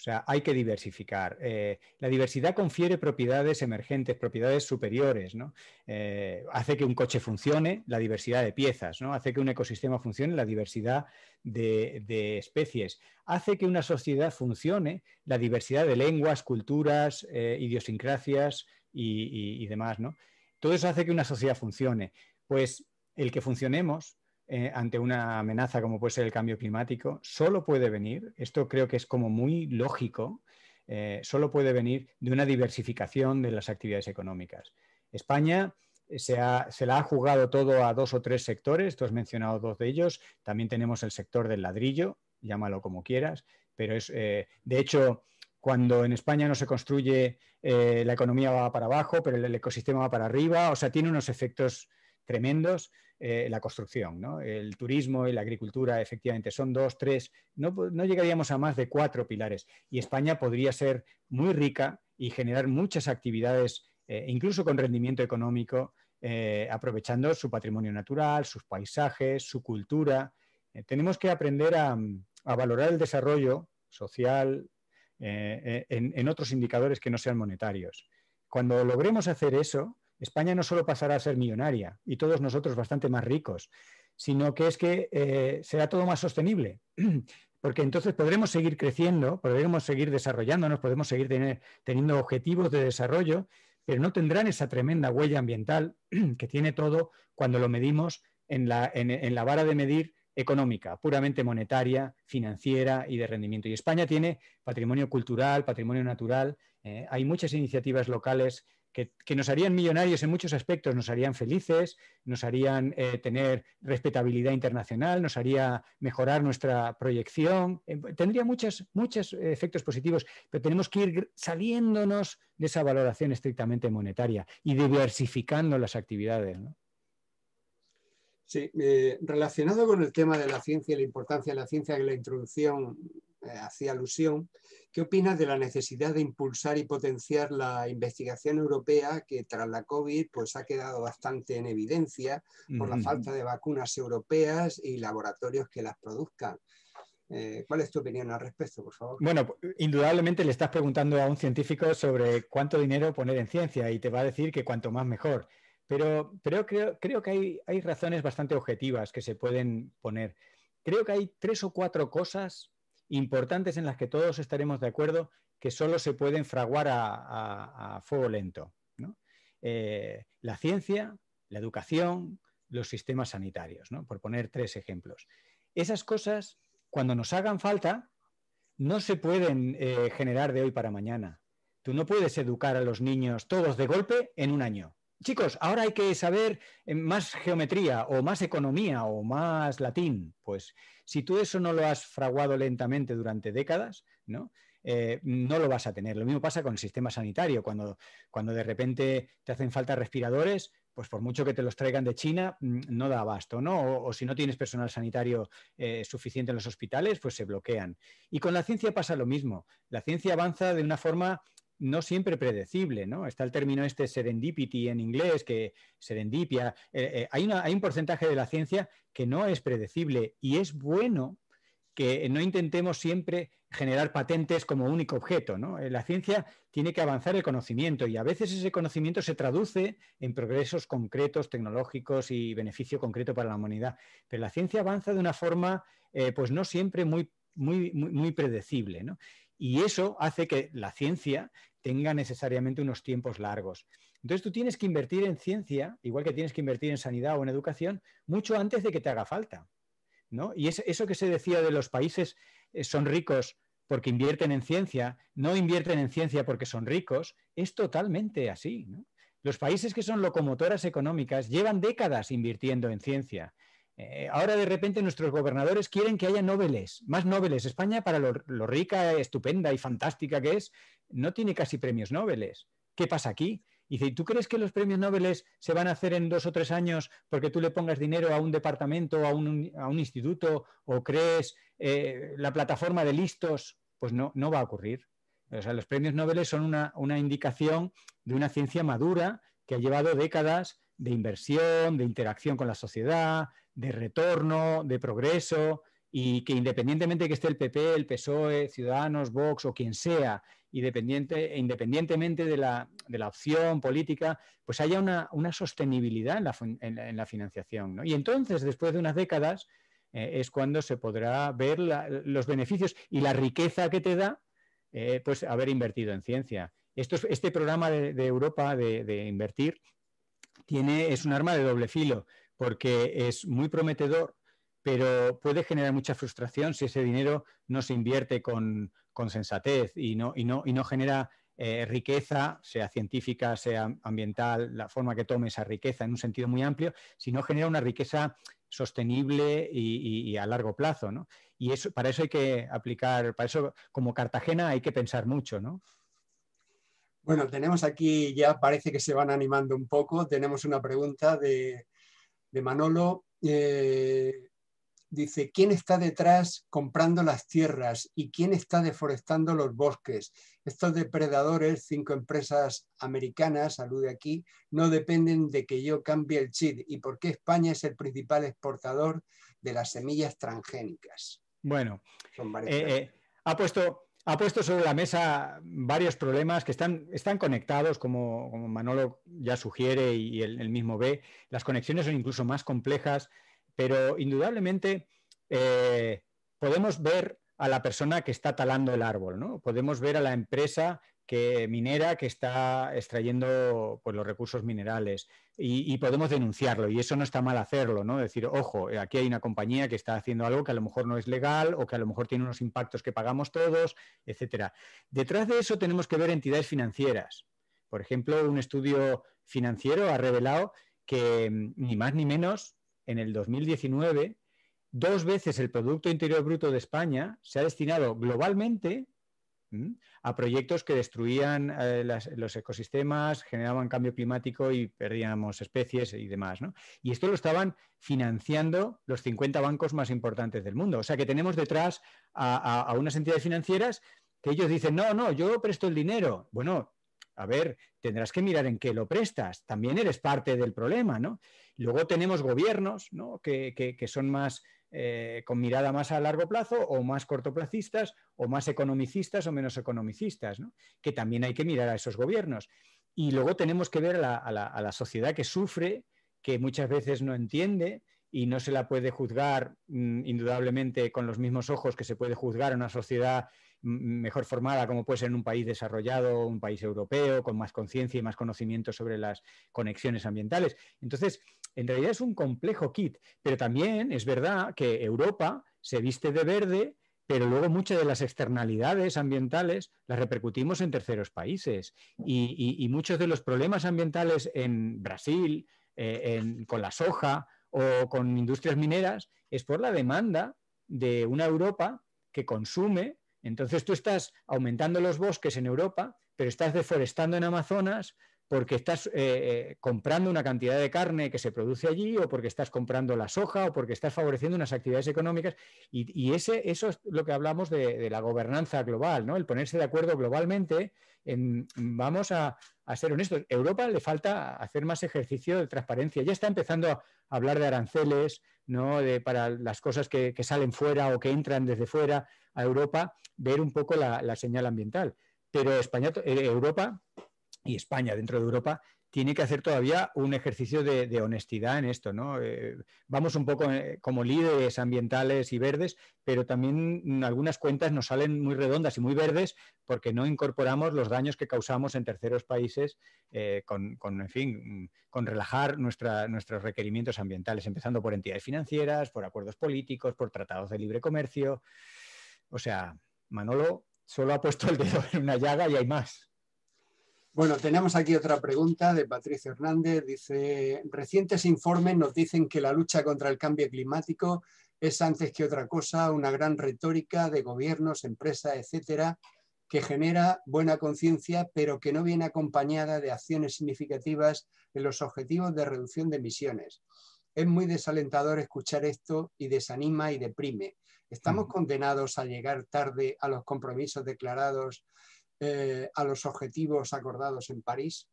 o sea, hay que diversificar. Eh, la diversidad confiere propiedades emergentes, propiedades superiores, ¿no? Eh, hace que un coche funcione la diversidad de piezas, ¿no? Hace que un ecosistema funcione la diversidad de, especies. Hace que una sociedad funcione la diversidad de lenguas, culturas, eh, idiosincrasias y, y demás, ¿no? Todo eso hace que una sociedad funcione. Pues el que funcionemos eh, ante una amenaza como puede ser el cambio climático, solo puede venir, esto creo que es como muy lógico, eh, solo puede venir de una diversificación de las actividades económicas. España eh, se, ha, la ha jugado todo a dos o tres sectores, tú has mencionado dos de ellos, también tenemos el sector del ladrillo, llámalo como quieras, pero es, de hecho, cuando en España no se construye, la economía va para abajo, pero el ecosistema va para arriba, o sea, tiene unos efectos tremendos. Eh, la construcción. El turismo y la agricultura, efectivamente, son dos, tres, no, llegaríamos a más de cuatro pilares. Y España podría ser muy rica y generar muchas actividades, eh, incluso con rendimiento económico, eh, aprovechando su patrimonio natural, sus paisajes, su cultura. tenemos que aprender a, valorar el desarrollo social en, otros indicadores que no sean monetarios. Cuando logremos hacer eso, España no solo pasará a ser millonaria y todos nosotros bastante más ricos, sino que es que eh, será todo más sostenible, [clears throat] porque entonces podremos seguir creciendo, podremos seguir desarrollándonos, podemos seguir teniendo objetivos de desarrollo, pero no tendrán esa tremenda huella ambiental [clears throat] que tiene todo cuando lo medimos en la, vara de medir económica, puramente monetaria, financiera y de rendimiento. Y España tiene patrimonio cultural, patrimonio natural, eh, hay muchas iniciativas locales que, nos harían millonarios en muchos aspectos, nos harían felices, nos harían eh, tener respetabilidad internacional, nos haría mejorar nuestra proyección, eh, tendría muchos muchos efectos positivos, pero tenemos que ir saliéndonos de esa valoración estrictamente monetaria y diversificando las actividades. Sí, eh, relacionado con el tema de la ciencia y la importancia de la ciencia que la introducción eh, hacía alusión, ¿qué opinas de la necesidad de impulsar y potenciar la investigación europea que tras la COVID pues, ha quedado bastante en evidencia por la falta de vacunas europeas y laboratorios que las produzcan? Eh, ¿Cuál es tu opinión al respecto, por favor? Bueno, indudablemente le estás preguntando a un científico sobre cuánto dinero poner en ciencia y te va a decir que cuanto más mejor. Pero, pero creo, que hay, hay razones bastante objetivas que se pueden poner. Creo que hay tres o cuatro cosas importantes en las que todos estaremos de acuerdo que solo se pueden fraguar a, fuego lento. Eh, la ciencia, la educación, los sistemas sanitarios, por poner tres ejemplos. Esas cosas, cuando nos hagan falta, no se pueden eh, generar de hoy para mañana. Tú no puedes educar a los niños todos de golpe en un año chicos, ahora hay que saber eh, más geometría o más economía o más latín. Pues si tú eso no lo has fraguado lentamente durante décadas, ¿no? Eh, no lo vas a tener. Lo mismo pasa con el sistema sanitario. Cuando, cuando de repente te hacen falta respiradores, pues por mucho que te los traigan de China, mm, no da abasto, ¿no? O, si no tienes personal sanitario eh, suficiente en los hospitales, pues se bloquean. Y con la ciencia pasa lo mismo. La ciencia avanza de una forma no siempre predecible, ¿no? Está el término este serendipity en inglés, que serendipia. Eh, eh, hay, hay un porcentaje de la ciencia que no es predecible y es bueno que no intentemos siempre generar patentes como único objeto. ¿no? Eh, la ciencia tiene que avanzar el conocimiento y a veces ese conocimiento se traduce en progresos concretos, tecnológicos y beneficio concreto para la humanidad. Pero la ciencia avanza de una forma, pues no siempre muy, muy, muy, muy predecible. ¿no? Y eso hace que la ciencia tenga necesariamente unos tiempos largos. Entonces tú tienes que invertir en ciencia, igual que tienes que invertir en sanidad o en educación, mucho antes de que te haga falta. ¿no? Y eso que se decía de los países eh, son ricos porque invierten en ciencia, no invierten en ciencia porque son ricos, es totalmente así. Los países que son locomotoras económicas llevan décadas invirtiendo en ciencia eh, ahora de repente nuestros gobernadores quieren que haya Nobeles, más Nobeles. España, para lo, rica, estupenda y fantástica que es, no tiene casi premios Nobeles. ¿Qué pasa aquí? Y dice, ¿tú crees que los premios Nobeles se van a hacer en dos o tres años porque tú le pongas dinero a un departamento, a un, a un instituto o crees eh, la plataforma de listos? Pues no, no va a ocurrir. O sea, los premios Nobeles son una, una, indicación de una ciencia madura que ha llevado décadas de inversión, de interacción con la sociedad, de retorno, de progreso, y que independientemente que esté el PP, el PSOE, Ciudadanos, Vox o quien sea, independiente, independientemente de la, de la, opción política, pues haya una, sostenibilidad en la, financiación. Y entonces, después de unas décadas, eh, es cuando se podrá ver los beneficios y la riqueza que te da eh, pues haber invertido en ciencia. Esto, este programa de, Europa de, de invertir tiene, es un arma de doble filo, porque es muy prometedor, pero puede generar mucha frustración si ese dinero no se invierte con, sensatez y no, y no, y no genera eh, riqueza, sea científica, sea ambiental, la forma que tome esa riqueza en un sentido muy amplio, si no genera una riqueza sostenible y, a largo plazo. Y eso, para eso hay que aplicar, para eso como Cartagena hay que pensar mucho. ¿no? Bueno, tenemos aquí, ya parece que se van animando un poco, tenemos una pregunta de de Manolo eh, dice, ¿quién está detrás comprando las tierras y quién está deforestando los bosques? Estos depredadores, cinco empresas americanas, alude aquí, no dependen de que yo cambie el chip y por qué España es el principal exportador de las semillas transgénicas. Bueno, eh, eh, ha puesto ha puesto sobre la mesa varios problemas que están, están conectados, como, como, Manolo ya sugiere y el, mismo ve. Las conexiones son incluso más complejas, pero indudablemente eh, podemos ver a la persona que está talando el árbol, ¿no? Podemos ver a la empresa que minera que está extrayendo pues, los recursos minerales y, podemos denunciarlo y eso no está mal hacerlo, ¿no? Decir, ojo, eh, aquí hay una compañía que está haciendo algo que a lo mejor no es legal o que a lo mejor tiene unos impactos que pagamos todos, etcétera. Detrás de eso tenemos que ver entidades financieras. Por ejemplo, un estudio financiero ha revelado que mm, ni más ni menos en el 2019 dos veces el producto interior bruto de España se ha destinado globalmente a proyectos que destruían eh, los ecosistemas, generaban cambio climático y perdíamos especies y demás. ¿no? Y esto lo estaban financiando los 50 bancos más importantes del mundo. O sea que tenemos detrás a, unas entidades financieras que ellos dicen, no, no, yo presto el dinero. Bueno, a ver, tendrás que mirar en qué lo prestas. También eres parte del problema, ¿no? Luego tenemos gobiernos, ¿no? que son más eh, con mirada más a largo plazo o más cortoplacistas o más economicistas o menos economicistas, que también hay que mirar a esos gobiernos. Y luego tenemos que ver a la, sociedad que sufre, que muchas veces no entiende y no se la puede juzgar mm, indudablemente con los mismos ojos que se puede juzgar a una sociedad mm, mm, mejor formada como puede ser en un país desarrollado, un país europeo, con más conciencia y más conocimiento sobre las conexiones ambientales. Entonces, en realidad es un complejo kit, pero también es verdad que Europa se viste de verde, pero luego muchas de las externalidades ambientales las repercutimos en terceros países y, muchos de los problemas ambientales en Brasil, eh, con la soja o con industrias mineras, es por la demanda de una Europa que consume. Entonces tú estás aumentando los bosques en Europa, pero estás deforestando en Amazonas, porque estás eh, eh, comprando una cantidad de carne que se produce allí o porque estás comprando la soja o porque estás favoreciendo unas actividades económicas. Y, ese, eso es lo que hablamos de, la gobernanza global, ¿no? el ponerse de acuerdo globalmente. vamos a, ser honestos, Europa le falta hacer más ejercicio de transparencia. Ya está empezando a hablar de aranceles de, para las cosas que, salen fuera o que entran desde fuera a Europa, ver un poco la, la señal ambiental. Pero España, eh, Europa y España dentro de Europa tiene que hacer todavía un ejercicio de, honestidad en esto, ¿no? Eh, vamos un poco eh, como líderes ambientales y verdes, pero también algunas cuentas nos salen muy redondas y muy verdes porque no incorporamos los daños que causamos en terceros países eh, con, con, en fin, con relajar nuestros requerimientos ambientales, empezando por entidades financieras, por acuerdos políticos, por tratados de libre comercio. O sea, Manolo solo ha puesto el dedo [laughs] en una llaga y hay más. Bueno, tenemos aquí otra pregunta de Patricio Hernández. Dice, recientes informes nos dicen que la lucha contra el cambio climático es antes que otra cosa una gran retórica de gobiernos, empresas, etcétera, que genera buena conciencia, pero que no viene acompañada de acciones significativas en los objetivos de reducción de emisiones. Es muy desalentador escuchar esto y desanima y deprime. ¿Estamos condenados a llegar tarde a los compromisos declarados eh, a los objetivos acordados en París?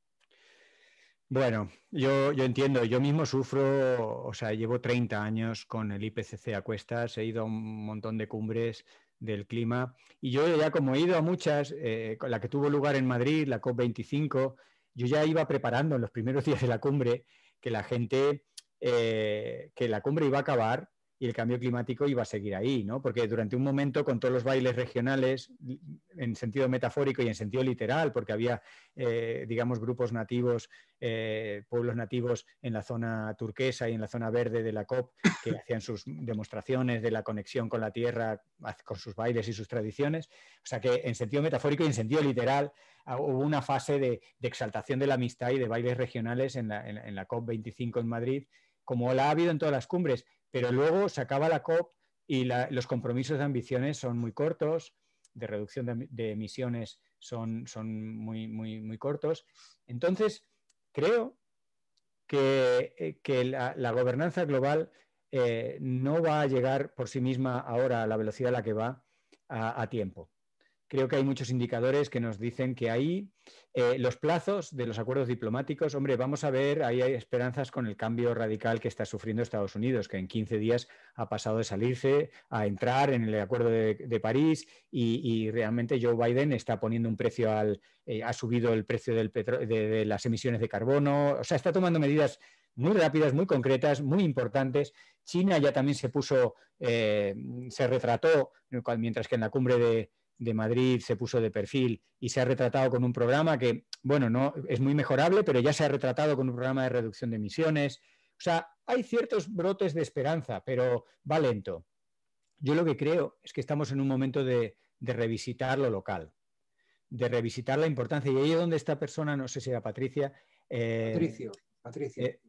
Bueno, yo, entiendo, yo mismo sufro, o sea, llevo 30 años con el IPCC a cuestas, he ido a un montón de cumbres del clima y yo ya como he ido a muchas, eh, la que tuvo lugar en Madrid, la COP25, yo ya iba preparando en los primeros [laughs] días de la cumbre que la gente, eh, que la cumbre iba a acabar y el cambio climático iba a seguir ahí, ¿no? Porque durante un momento, con todos los bailes regionales, en sentido metafórico y en sentido literal, porque había, eh, digamos, grupos nativos, eh, pueblos nativos en la zona turquesa y en la zona verde de la COP, que [laughs] hacían sus demostraciones de la conexión con la tierra, con sus bailes y sus tradiciones. O sea que en sentido metafórico y en sentido literal ah, hubo una fase de, exaltación de la amistad y de bailes regionales en la, en la COP 25 en Madrid como la ha habido en todas las cumbres, pero luego se acaba la COP y los compromisos de ambiciones son muy cortos, de reducción de, emisiones son, muy, muy, muy, cortos. Entonces, creo que, eh, la, gobernanza global eh, no va a llegar por sí misma ahora a la velocidad a la que va a tiempo creo que hay muchos indicadores que nos dicen que ahí eh, los plazos de los acuerdos diplomáticos, hombre, vamos a ver, ahí hay esperanzas con el cambio radical que está sufriendo Estados Unidos, que en 15 días ha pasado de salirse a entrar en el acuerdo de, París y, realmente Joe Biden está poniendo un precio al, eh, ha subido el precio de, las emisiones de carbono, o sea, está tomando medidas muy rápidas, muy concretas, muy importantes. China ya también se puso, eh, se retrató, mientras que en la cumbre de, de Madrid se puso de perfil y se ha retratado con un programa que, bueno, no es muy mejorable, pero ya se ha retratado con un programa de reducción de emisiones. O sea, hay ciertos brotes de esperanza, pero va lento. Yo lo que creo es que estamos en un momento de, revisitar lo local, de revisitar la importancia. Y ahí es donde esta persona, no sé si era Patricia. Eh, Patricio, eh,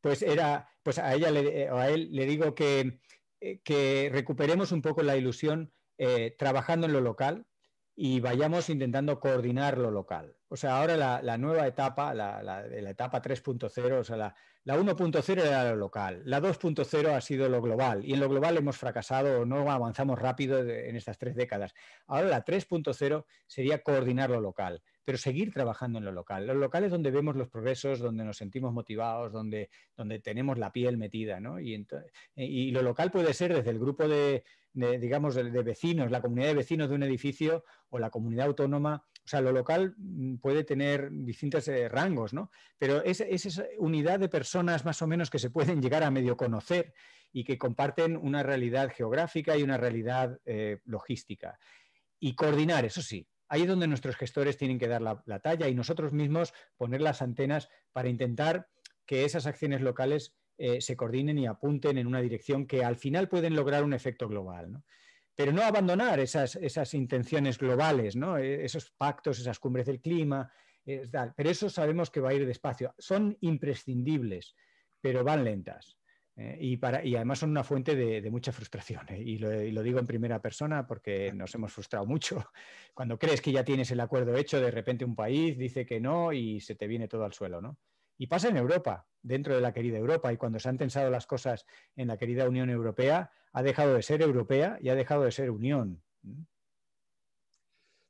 pues era, pues a ella le, eh, a él le digo que, eh, que recuperemos un poco la ilusión eh, trabajando en lo local y vayamos intentando coordinar lo local. O sea, ahora la, nueva etapa, la, la, la etapa 3.0, o sea, la, 1.0 era lo local, la 2.0 ha sido lo global, y en lo global hemos fracasado o no avanzamos rápido en estas tres décadas. Ahora la 3.0 sería coordinar lo local pero seguir trabajando en lo local. Lo local es donde vemos los progresos, donde nos sentimos motivados, donde, donde tenemos la piel metida, Y, lo local puede ser desde el grupo de, digamos, de vecinos, la comunidad de vecinos de un edificio o la comunidad autónoma. O sea, lo local mm, puede tener distintos eh, rangos, Pero es, esa unidad de personas más o menos que se pueden llegar a medio conocer y que comparten una realidad geográfica y una realidad eh, logística. Y coordinar, eso sí, ahí es donde nuestros gestores tienen que dar la, talla y nosotros mismos poner las antenas para intentar que esas acciones locales eh, se coordinen y apunten en una dirección que al final pueden lograr un efecto global. Pero no abandonar esas, intenciones globales, e, esos pactos, esas cumbres del clima, pero eso sabemos que va a ir despacio. Son imprescindibles, pero van lentas. Eh, y, para, y además son una fuente de, mucha frustración. Eh, y, lo, digo en primera persona porque nos hemos frustrado mucho. [laughs] Cuando crees que ya tienes el acuerdo hecho, de repente un país dice que no y se te viene todo al suelo. ¿no? Y pasa en Europa, dentro de la querida Europa. Y cuando se han tensado las cosas en la querida Unión Europea, ha dejado de ser europea y ha dejado de ser Unión.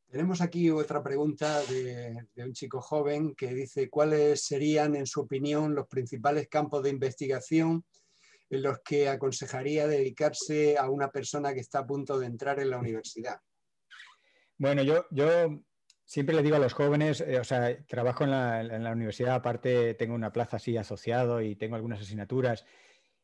Tenemos aquí otra pregunta de, un chico joven que dice, ¿cuáles serían, en su opinión, los principales campos de investigación en los que aconsejaría dedicarse a una persona que está a punto de entrar en la universidad? Bueno, yo, yo siempre le digo a los jóvenes, eh, o sea, trabajo en la, universidad, aparte tengo una plaza así asociado y tengo algunas asignaturas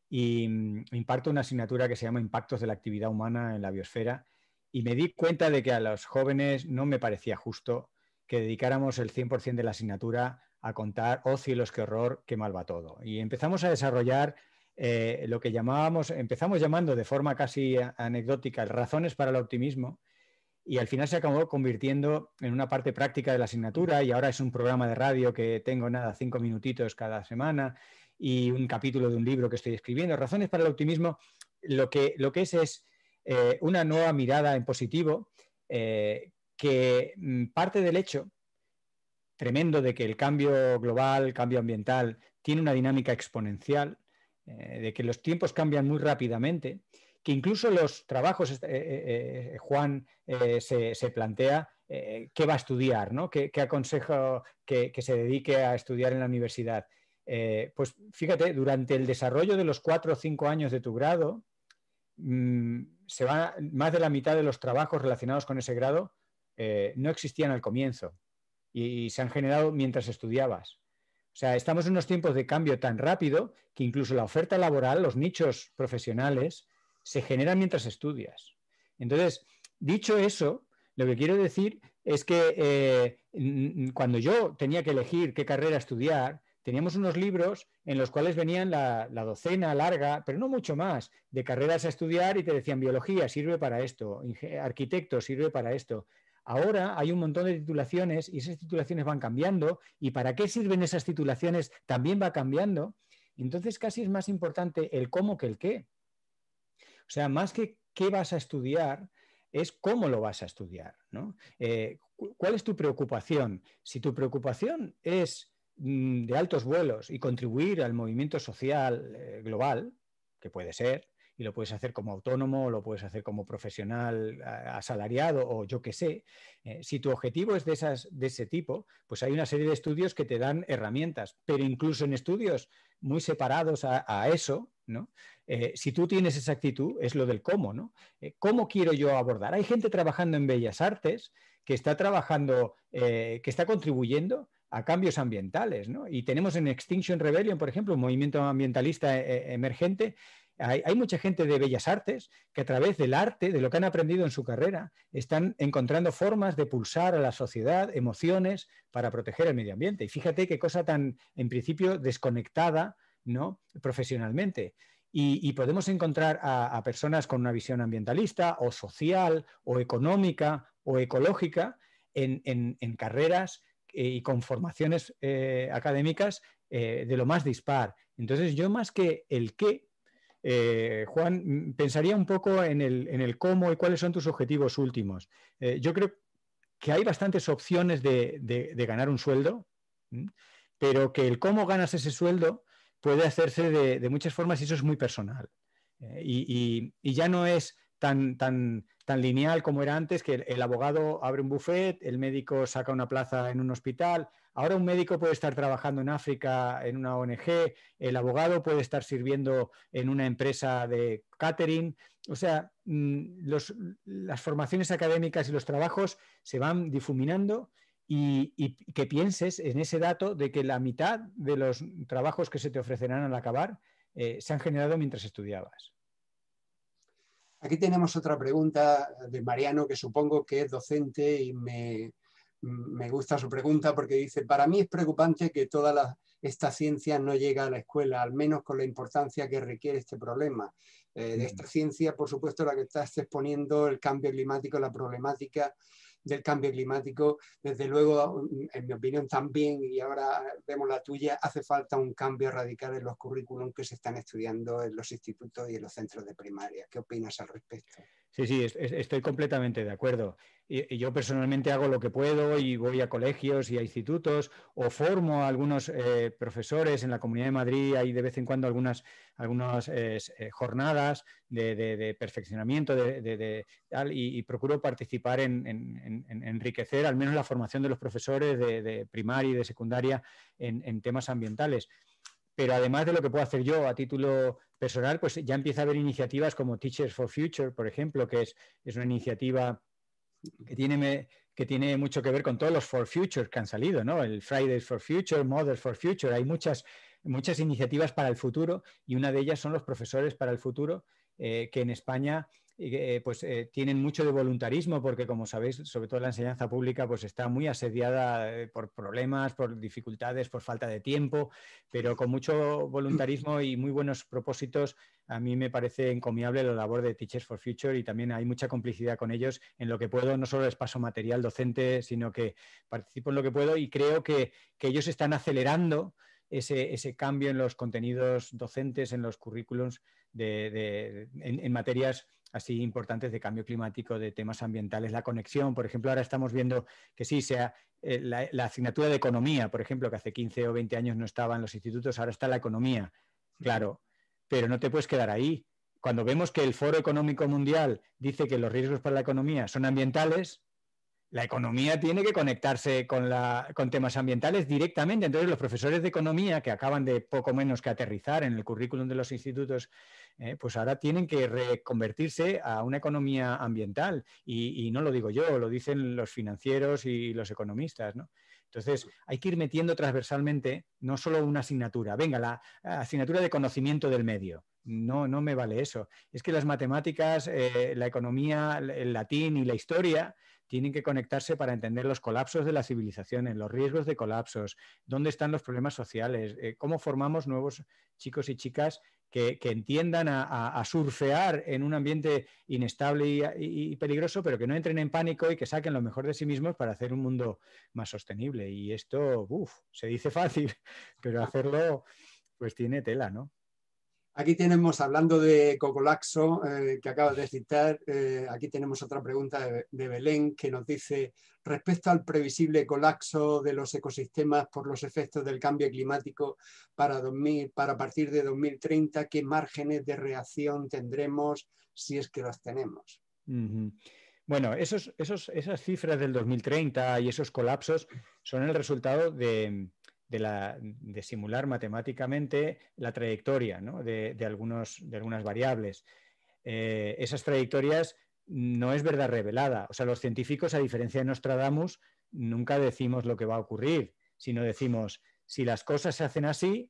y mm, imparto una asignatura que se llama Impactos de la Actividad Humana en la Biosfera y me di cuenta de que a los jóvenes no me parecía justo que dedicáramos el 100% de la asignatura a contar, oh cielos, qué horror, qué mal va todo. Y empezamos a desarrollar eh, lo que llamábamos, empezamos llamando de forma casi anecdótica razones para el optimismo y al final se acabó convirtiendo en una parte práctica de la asignatura y ahora es un programa de radio que tengo nada, cinco minutitos cada semana y un capítulo de un libro que estoy escribiendo. Razones para el optimismo, lo que, lo que es es eh, una nueva mirada en positivo eh, que mm, parte del hecho tremendo de que el cambio global, el cambio ambiental, tiene una dinámica exponencial eh, de que los tiempos cambian muy rápidamente, que incluso los trabajos, este, eh, eh, Juan se, plantea qué va a estudiar, ¿no? qué, aconsejo que, se dedique a estudiar en la universidad. pues fíjate, durante el desarrollo de los cuatro o cinco años de tu grado, mm, se va, más de la mitad de los trabajos relacionados con ese grado no existían al comienzo y se han generado mientras estudiabas. O sea, estamos en unos tiempos de cambio tan rápido que incluso la oferta laboral, los nichos profesionales, se generan mientras estudias. Entonces, dicho eso, lo que quiero decir es que eh, cuando yo tenía que elegir qué carrera estudiar, teníamos unos libros en los cuales venían la, la, docena larga, pero no mucho más, de carreras a estudiar y te decían biología sirve para esto, arquitecto sirve para esto, Ahora hay un montón de titulaciones y esas titulaciones van cambiando y para qué sirven esas titulaciones también va cambiando. Entonces casi es más importante el cómo que el qué. O sea, más que qué vas a estudiar, es cómo lo vas a estudiar. ¿no? Eh, ¿Cuál es tu preocupación? Si tu preocupación es mm, de altos vuelos y contribuir al movimiento social eh, global, que puede ser, y lo puedes hacer como autónomo, lo puedes hacer como profesional asalariado o yo qué sé. Eh, si tu objetivo es de, esas, de ese tipo, pues hay una serie de estudios que te dan herramientas, pero incluso en estudios muy separados a, eso, ¿no? Eh, si tú tienes esa actitud, es lo del cómo, ¿no? Eh, ¿Cómo quiero yo abordar? Hay gente trabajando en Bellas Artes que está trabajando, que está contribuyendo a cambios ambientales. Y tenemos en Extinction Rebellion, por ejemplo, un movimiento ambientalista emergente hay, mucha gente de bellas artes que a través del arte, de lo que han aprendido en su carrera, están encontrando formas de pulsar a la sociedad emociones para proteger el medio ambiente. Y fíjate qué cosa tan, en principio, desconectada ¿no? profesionalmente. Y, podemos encontrar a, personas con una visión ambientalista o social o económica o ecológica en, carreras eh, y con formaciones eh, académicas eh, de lo más dispar. Entonces yo más que el qué, eh, Juan, mm, pensaría un poco en el, cómo y cuáles son tus objetivos últimos. Eh, yo creo que hay bastantes opciones de, ganar un sueldo, pero que el cómo ganas ese sueldo puede hacerse de, muchas formas y eso es muy personal. Eh, y, ya no es tan, lineal como era antes, que el, el abogado abre un buffet, el médico saca una plaza en un hospital, Ahora un médico puede estar trabajando en África en una ONG, el abogado puede estar sirviendo en una empresa de catering. O sea, mm, las formaciones académicas y los trabajos se van difuminando y, que pienses en ese dato de que la mitad de los trabajos que se te ofrecerán al acabar eh, se han generado mientras estudiabas. Aquí tenemos otra pregunta de Mariano, que supongo que es docente y me, me gusta su pregunta porque dice, para mí es preocupante que toda esta ciencia no llega a la escuela, al menos con la importancia que requiere este problema. Eh, de esta mm. ciencia, por supuesto, la que estás exponiendo, el cambio climático, la problemática del cambio climático, desde luego, en mi opinión también, y ahora vemos la tuya, hace falta un cambio radical en los currículum que se están estudiando en los institutos y en los centros de primaria. ¿Qué opinas al respecto? Sí, sí, estoy completamente de acuerdo yo personalmente hago lo que puedo y voy a colegios y a institutos o formo a algunos eh, profesores en la Comunidad de Madrid, hay de vez en cuando algunas, eh, eh, jornadas de, perfeccionamiento de, y, procuro participar en, enriquecer al menos la formación de los profesores de, primaria y de secundaria en, en temas ambientales pero además de lo que puedo hacer yo a título personal, pues ya empieza a haber iniciativas como Teachers for Future, por ejemplo, que es, es una iniciativa que tiene, mucho que ver con todos los For Future que han salido, ¿no? El Fridays for Future, Mothers for Future, hay muchas, muchas iniciativas para el futuro y una de ellas son los profesores para el futuro, eh, que en España eh, pues eh, tienen mucho de voluntarismo porque como sabéis sobre todo la enseñanza pública pues está muy asediada eh, por problemas por dificultades por falta de tiempo pero con mucho voluntarismo y muy buenos propósitos a mí me parece encomiable la labor de Teachers for Future y también hay mucha complicidad con ellos en lo que puedo no solo les paso material docente sino que participo en lo que puedo y creo que, ellos están acelerando ese, cambio en los contenidos docentes, en los currículums en materias así importantes de cambio climático, de temas ambientales, la conexión, por ejemplo, ahora estamos viendo que sí, sea eh, la, la, asignatura de economía, por ejemplo, que hace 15 o 20 años no estaba en los institutos, ahora está la economía, claro, pero no te puedes quedar ahí. Cuando vemos que el Foro Económico Mundial dice que los riesgos para la economía son ambientales, la economía tiene que conectarse con, temas ambientales directamente. Entonces, los profesores de economía que acaban de poco menos que aterrizar en el currículum de los institutos, eh, pues ahora tienen que reconvertirse a una economía ambiental. Y, y, no lo digo yo, lo dicen los financieros y los economistas. ¿no? Entonces, hay que ir metiendo transversalmente no solo una asignatura, venga, la asignatura de conocimiento del medio. No, no me vale eso. Es que las matemáticas, eh, la economía, el latín y la historia tienen que conectarse para entender los colapsos de las civilizaciones, los riesgos de colapsos, dónde están los problemas sociales, eh, cómo formamos nuevos chicos y chicas que, entiendan a, surfear en un ambiente inestable y, y, peligroso, pero que no entren en pánico y que saquen lo mejor de sí mismos para hacer un mundo más sostenible. Y esto, uff, se dice fácil, [laughs] pero hacerlo pues tiene tela, ¿no? Aquí tenemos, hablando de Cocolaxo, eh, que acabas de citar, eh, aquí tenemos otra pregunta de, Belén que nos dice, respecto al previsible colapso de los ecosistemas por los efectos del cambio climático para, para partir de 2030, ¿qué márgenes de reacción tendremos si es que los tenemos? Bueno, esos, esos, esas cifras del 2030 y esos colapsos son el resultado de, de, simular matemáticamente la trayectoria de, algunos, de algunas variables. Eh, esas trayectorias no es verdad revelada. O sea, los científicos, a diferencia de Nostradamus, nunca decimos lo que va a ocurrir, sino decimos, si las cosas se hacen así,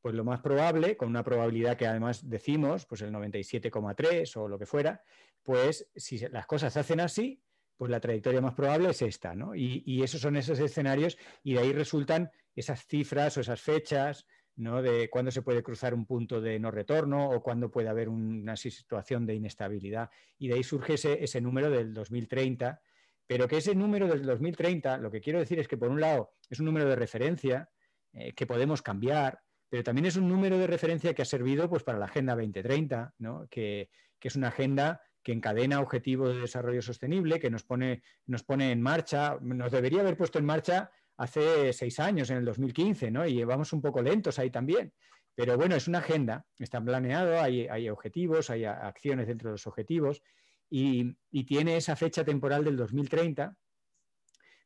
pues lo más probable, con una probabilidad que además decimos, pues el 97,3 o lo que fuera, pues si las cosas se hacen así, pues la trayectoria más probable es esta, ¿no? Y, esos son esos escenarios y de ahí resultan esas cifras o esas fechas, ¿no? De cuándo se puede cruzar un punto de no retorno o cuándo puede haber una situación de inestabilidad. Y de ahí surge ese, número del 2030, pero que ese número del 2030, lo que quiero decir es que por un lado es un número de referencia eh, que podemos cambiar, pero también es un número de referencia que ha servido pues, para la Agenda 2030, ¿no? que es una agenda que encadena objetivos de desarrollo sostenible, que nos pone, nos pone en marcha, nos debería haber puesto en marcha hace seis años, en el 2015, ¿no? Y llevamos un poco lentos ahí también. Pero bueno, es una agenda, está planeado, hay, hay objetivos, hay acciones dentro de los objetivos y, tiene esa fecha temporal del 2030,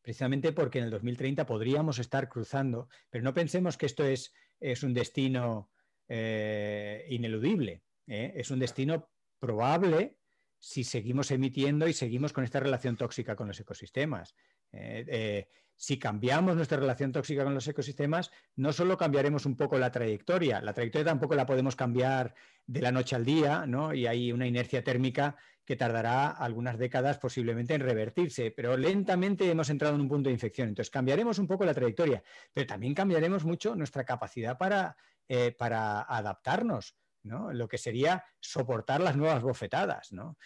precisamente porque en el 2030 podríamos estar cruzando, pero no pensemos que esto es, es un destino eh, ineludible, ¿eh? es un destino probable si seguimos emitiendo y seguimos con esta relación tóxica con los ecosistemas. Eh, eh, si cambiamos nuestra relación tóxica con los ecosistemas, no solo cambiaremos un poco la trayectoria, la trayectoria tampoco la podemos cambiar de la noche al día, ¿no? Y hay una inercia térmica que tardará algunas décadas posiblemente en revertirse, pero lentamente hemos entrado en un punto de infección. Entonces cambiaremos un poco la trayectoria, pero también cambiaremos mucho nuestra capacidad para eh, adaptarnos. Lo que sería soportar las nuevas bofetadas, ¿no?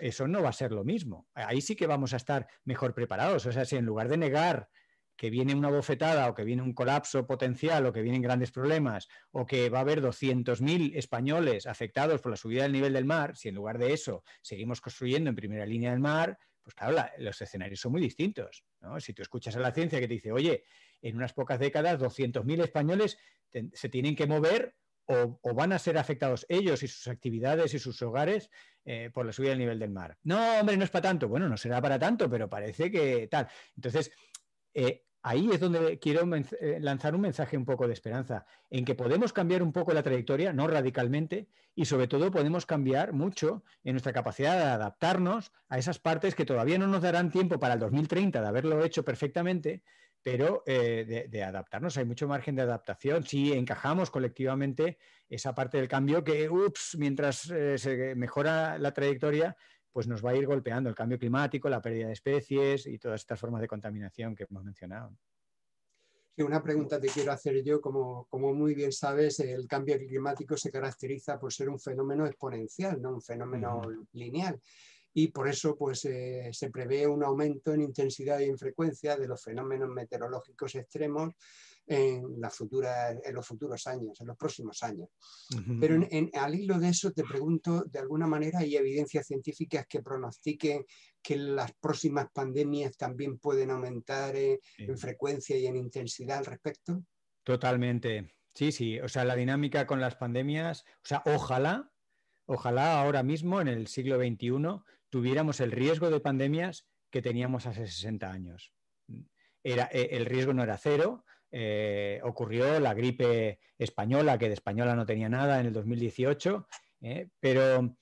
Eso no va a ser lo mismo. Ahí sí que vamos a estar mejor preparados. O sea, si en lugar de negar que viene una bofetada o que viene un colapso potencial o que vienen grandes problemas o que va a haber 200.000 españoles afectados por la subida del nivel del mar, si en lugar de eso seguimos construyendo en primera línea del mar, pues claro, los escenarios son muy distintos. Si tú escuchas a la ciencia que te dice, oye, en unas pocas décadas 200.000 españoles se tienen que mover o, van a ser afectados ellos y sus actividades y sus hogares eh, por la subida del nivel del mar. No, hombre, no es para tanto. Bueno, no será para tanto, pero parece que tal. Entonces, eh, ahí es donde quiero eh, lanzar un mensaje un poco de esperanza, en que podemos cambiar un poco la trayectoria, no radicalmente, y sobre todo podemos cambiar mucho en nuestra capacidad de adaptarnos a esas partes que todavía no nos darán tiempo para el 2030 de haberlo hecho perfectamente, pero eh, de, adaptarnos. Hay mucho margen de adaptación si encajamos colectivamente esa parte del cambio que, ups, mientras eh, se mejora la trayectoria, pues nos va a ir golpeando el cambio climático, la pérdida de especies y todas estas formas de contaminación que hemos mencionado. una pregunta que quiero hacer yo. Como, muy bien sabes, el cambio climático se caracteriza por ser un fenómeno exponencial, no un fenómeno lineal y por eso pues, eh, se prevé un aumento en intensidad y en frecuencia de los fenómenos meteorológicos extremos en, los futuros años, en los próximos años. Pero al hilo de eso te pregunto, de alguna manera, ¿hay evidencias científicas que pronostiquen que las próximas pandemias también pueden aumentar eh, en frecuencia y en intensidad al respecto? Totalmente. Sí, sí, o sea, la dinámica con las pandemias, o sea, ojalá, ojalá ahora mismo en el siglo XXI tuviéramos el riesgo de pandemias que teníamos hace 60 años. Era, eh, el riesgo no era cero. Eh, ocurrió la gripe española, que de española no tenía nada en el 2018, eh, pero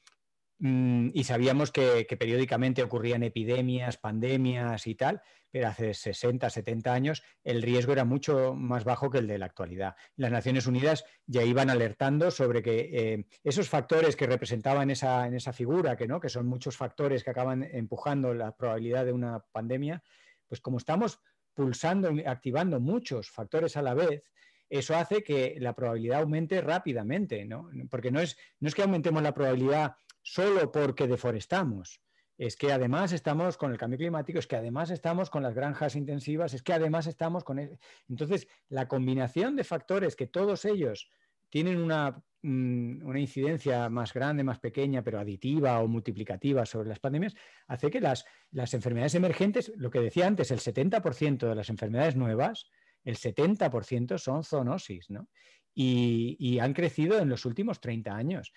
Mm, y sabíamos que, periódicamente ocurrían epidemias, pandemias y tal, pero hace 60, 70 años el riesgo era mucho más bajo que el de la actualidad. Las Naciones Unidas ya iban alertando sobre que eh, esos factores que representaban esa, en esa figura, que, ¿no? que son muchos factores que acaban empujando la probabilidad de una pandemia, pues como estamos pulsando, y activando muchos factores a la vez, eso hace que la probabilidad aumente rápidamente, ¿no? Porque no es, no es que aumentemos la probabilidad solo porque deforestamos. Es que además estamos con el cambio climático, es que además estamos con las granjas intensivas, es que además estamos con... Entonces, la combinación de factores que todos ellos tienen mm, una, incidencia más grande, más pequeña, pero aditiva o multiplicativa sobre las pandemias, hace que las, enfermedades emergentes, lo que decía antes, el 70% de las enfermedades nuevas, el 70% son zoonosis, ¿no? Y, y, han crecido en los últimos 30 años.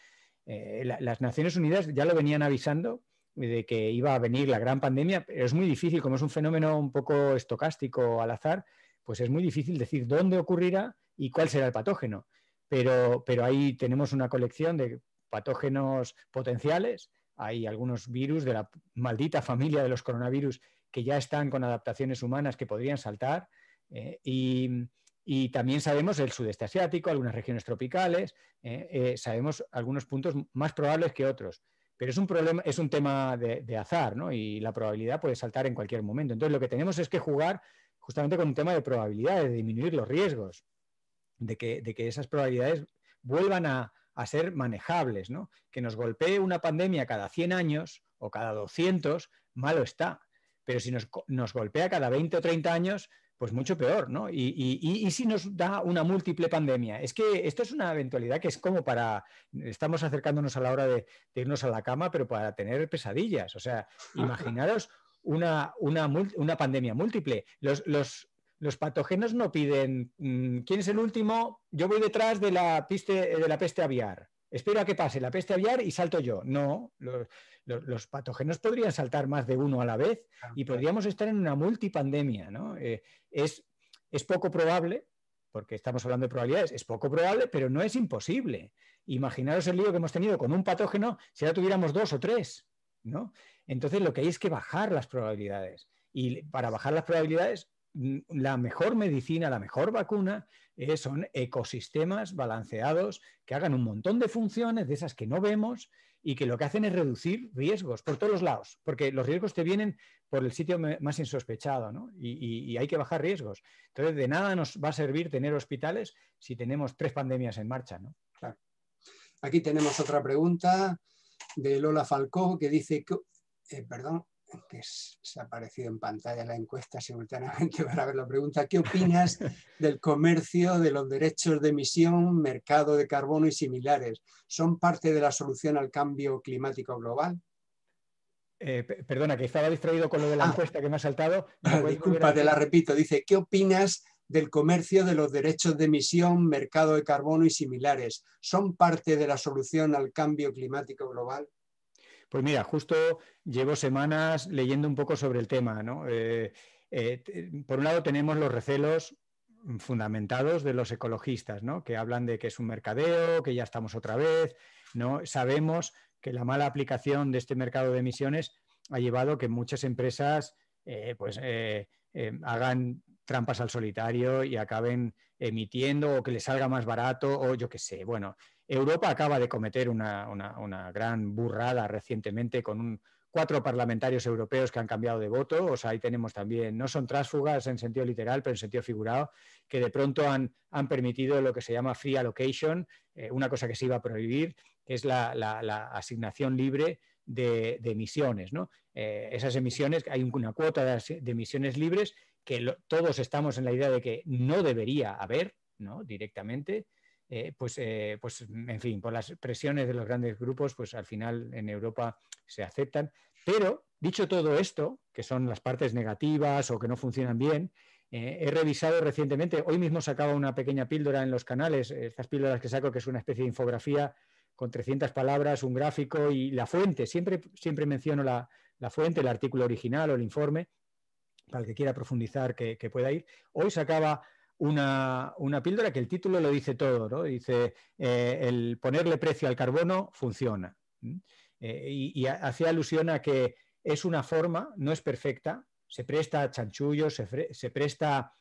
Eh, las Naciones Unidas ya lo venían avisando de que iba a venir la gran pandemia, pero es muy difícil, como es un fenómeno un poco estocástico al azar, pues es muy difícil decir dónde ocurrirá y cuál será el patógeno. Pero, pero ahí tenemos una colección de patógenos potenciales, hay algunos virus de la maldita familia de los coronavirus que ya están con adaptaciones humanas que podrían saltar eh, y, y también sabemos el sudeste asiático, algunas regiones tropicales, eh, eh, sabemos algunos puntos más probables que otros. Pero es un, problema, es un tema de, azar, ¿no? Y la probabilidad puede saltar en cualquier momento. Entonces, lo que tenemos es que jugar justamente con un tema de probabilidades, de disminuir los riesgos, de que, esas probabilidades vuelvan a, ser manejables, ¿no? Que nos golpee una pandemia cada 100 años o cada 200, malo está. Pero si nos, nos golpea cada 20 o 30 años, pues mucho peor, ¿no? Y, y, y, si nos da una múltiple pandemia. Es que esto es una eventualidad que es como para, estamos acercándonos a la hora de, irnos a la cama, pero para tener pesadillas. O sea, [laughs] imaginaros una, una, una pandemia múltiple. Los, los, patógenos no piden, mm, ¿quién es el último? Yo voy detrás de la, piste, de la peste aviar. Espero a que pase la peste aviar y salto yo. No, los patógenos podrían saltar más de uno a la vez y podríamos estar en una multipandemia, ¿no? Eh, es, poco probable, porque estamos hablando de probabilidades, es poco probable, pero no es imposible. Imaginaros el lío que hemos tenido con un patógeno si ahora tuviéramos dos o tres, ¿no? Entonces lo que hay es que bajar las probabilidades. Y para bajar las probabilidades, mm, la mejor medicina, la mejor vacuna eh, son ecosistemas balanceados que hagan un montón de funciones de esas que no vemos y que lo que hacen es reducir riesgos por todos los lados, porque los riesgos te vienen por el sitio más insospechado ¿no? y, hay que bajar riesgos. Entonces, de nada nos va a servir tener hospitales si tenemos tres pandemias en marcha. ¿no? Aquí tenemos otra pregunta de Lola Falcó que dice, que, eh, perdón, se ha aparecido en pantalla la encuesta simultáneamente [laughs] para ver la pregunta, ¿qué opinas del comercio, de los derechos de emisión, mercado de carbono y similares? ¿Son parte de la solución al cambio climático global? Eh, perdona, que estaba distraído con lo de la ah. encuesta que me ha saltado. [laughs] Disculpa, te la repito. Dice, ¿qué opinas del comercio, de los derechos de emisión, mercado de carbono y similares? ¿Son parte de la solución al cambio climático global? Pues mira, justo llevo semanas leyendo un poco sobre el tema, eh, eh, por un lado tenemos los recelos fundamentados de los ecologistas, Que hablan de que es un mercadeo, que ya estamos otra vez, ¿no? Sabemos que la mala aplicación de este mercado de emisiones ha llevado a que muchas empresas eh, pues, hagan trampas al solitario y acaben emitiendo o que les salga más barato o yo qué sé. Bueno, Europa acaba de cometer una, gran burrada recientemente con cuatro parlamentarios europeos que han cambiado de voto, o sea, ahí tenemos también, no son trásfugas en sentido literal, pero en sentido figurado, que de pronto han, permitido lo que se llama free allocation, eh, una cosa que se iba a prohibir, que es la, asignación libre de, emisiones. Eh, esas emisiones, hay una cuota de, emisiones libres que todos estamos en la idea de que no debería haber directamente, eh, pues, eh, pues, mm, en fin, por las presiones de los grandes grupos, pues al final en Europa se aceptan. Pero, dicho todo esto, que son las partes negativas o que no funcionan bien, eh, he revisado recientemente, hoy mismo sacaba una pequeña píldora en los canales, estas píldoras que saco, que es una especie de infografía con 300 palabras, un gráfico y la fuente. Siempre, siempre menciono la, fuente, el artículo original o el informe, para el que quiera profundizar que, que pueda ir. Hoy sacaba una, una, píldora que el título lo dice todo, ¿no? Dice, eh, el ponerle precio al carbono funciona. Eh, y, hacía alusión a que es una forma, no es perfecta, se presta a chanchullos, se, se presta,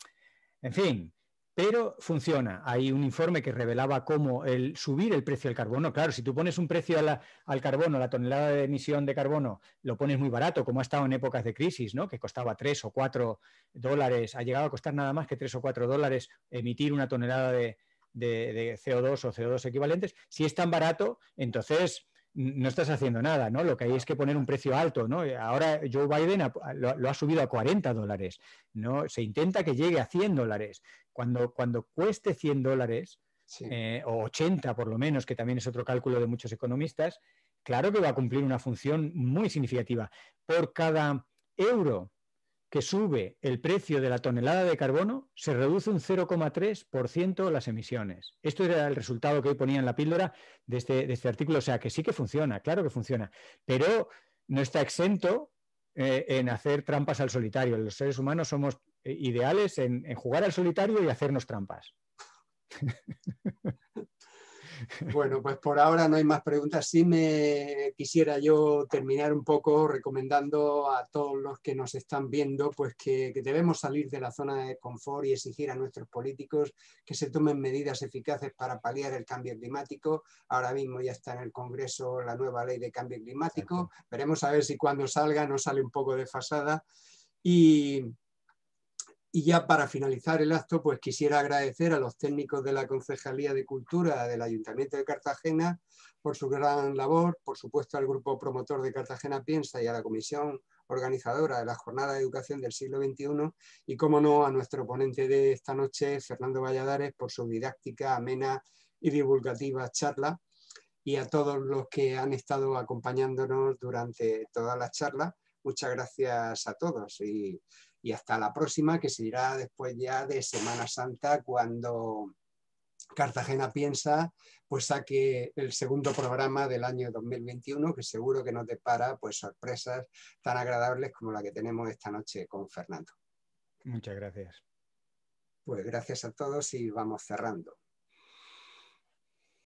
en fin, pero funciona. Hay un informe que revelaba cómo el subir el precio del carbono, claro, si tú pones un precio al carbono, la tonelada de emisión de carbono, lo pones muy barato, como ha estado en épocas de crisis, ¿no? que costaba 3 o 4 dólares, ha llegado a costar nada más que 3 o 4 dólares emitir una tonelada de, de CO2 o CO2 equivalentes. Si es tan barato, entonces no estás haciendo nada, ¿no? Lo que hay es que poner un precio alto, ¿no? Eh, ahora Joe Biden lo, ha subido a 40 dólares, ¿no? Se intenta que llegue a 100 dólares. Cuando, cuando cueste 100 dólares, eh, o 80 por lo menos, que también es otro cálculo de muchos economistas, claro que va a cumplir una función muy significativa. Por cada euro sube el precio de la tonelada de carbono, se reduce un 0,3% las emisiones. Esto era el resultado que hoy ponía en la píldora este, de este, artículo. O sea, que sí que funciona, claro que funciona, pero no está exento eh, en hacer trampas al solitario. Los seres humanos somos eh, ideales en jugar al solitario y hacernos trampas. [laughs] Bueno, pues por ahora no hay más preguntas. Sí me quisiera yo terminar un poco recomendando a todos los que nos están viendo pues que, debemos salir de la zona de confort y exigir a nuestros políticos que se tomen medidas eficaces para paliar el cambio climático. Ahora mismo ya está en el Congreso la nueva ley de cambio climático. Veremos a ver si cuando salga no sale un poco de Y, y ya para finalizar el acto, pues quisiera agradecer a los técnicos de la Concejalía de Cultura del Ayuntamiento de Cartagena por su gran labor, por supuesto al grupo promotor de Cartagena Piensa y a la comisión organizadora de la Jornada de Educación del siglo XXI y, como no, a nuestro ponente de esta noche, Fernando Valladares, por su didáctica, amena y divulgativa charla y a todos los que han estado acompañándonos durante todas las charlas. Muchas gracias a todos y y hasta la próxima, que se irá después ya de Semana Santa, cuando Cartagena piensa, pues saque el segundo programa del año 2021, que seguro que no te pues, sorpresas tan agradables como la que tenemos esta noche con Fernando. Muchas gracias. Pues gracias a todos y vamos cerrando.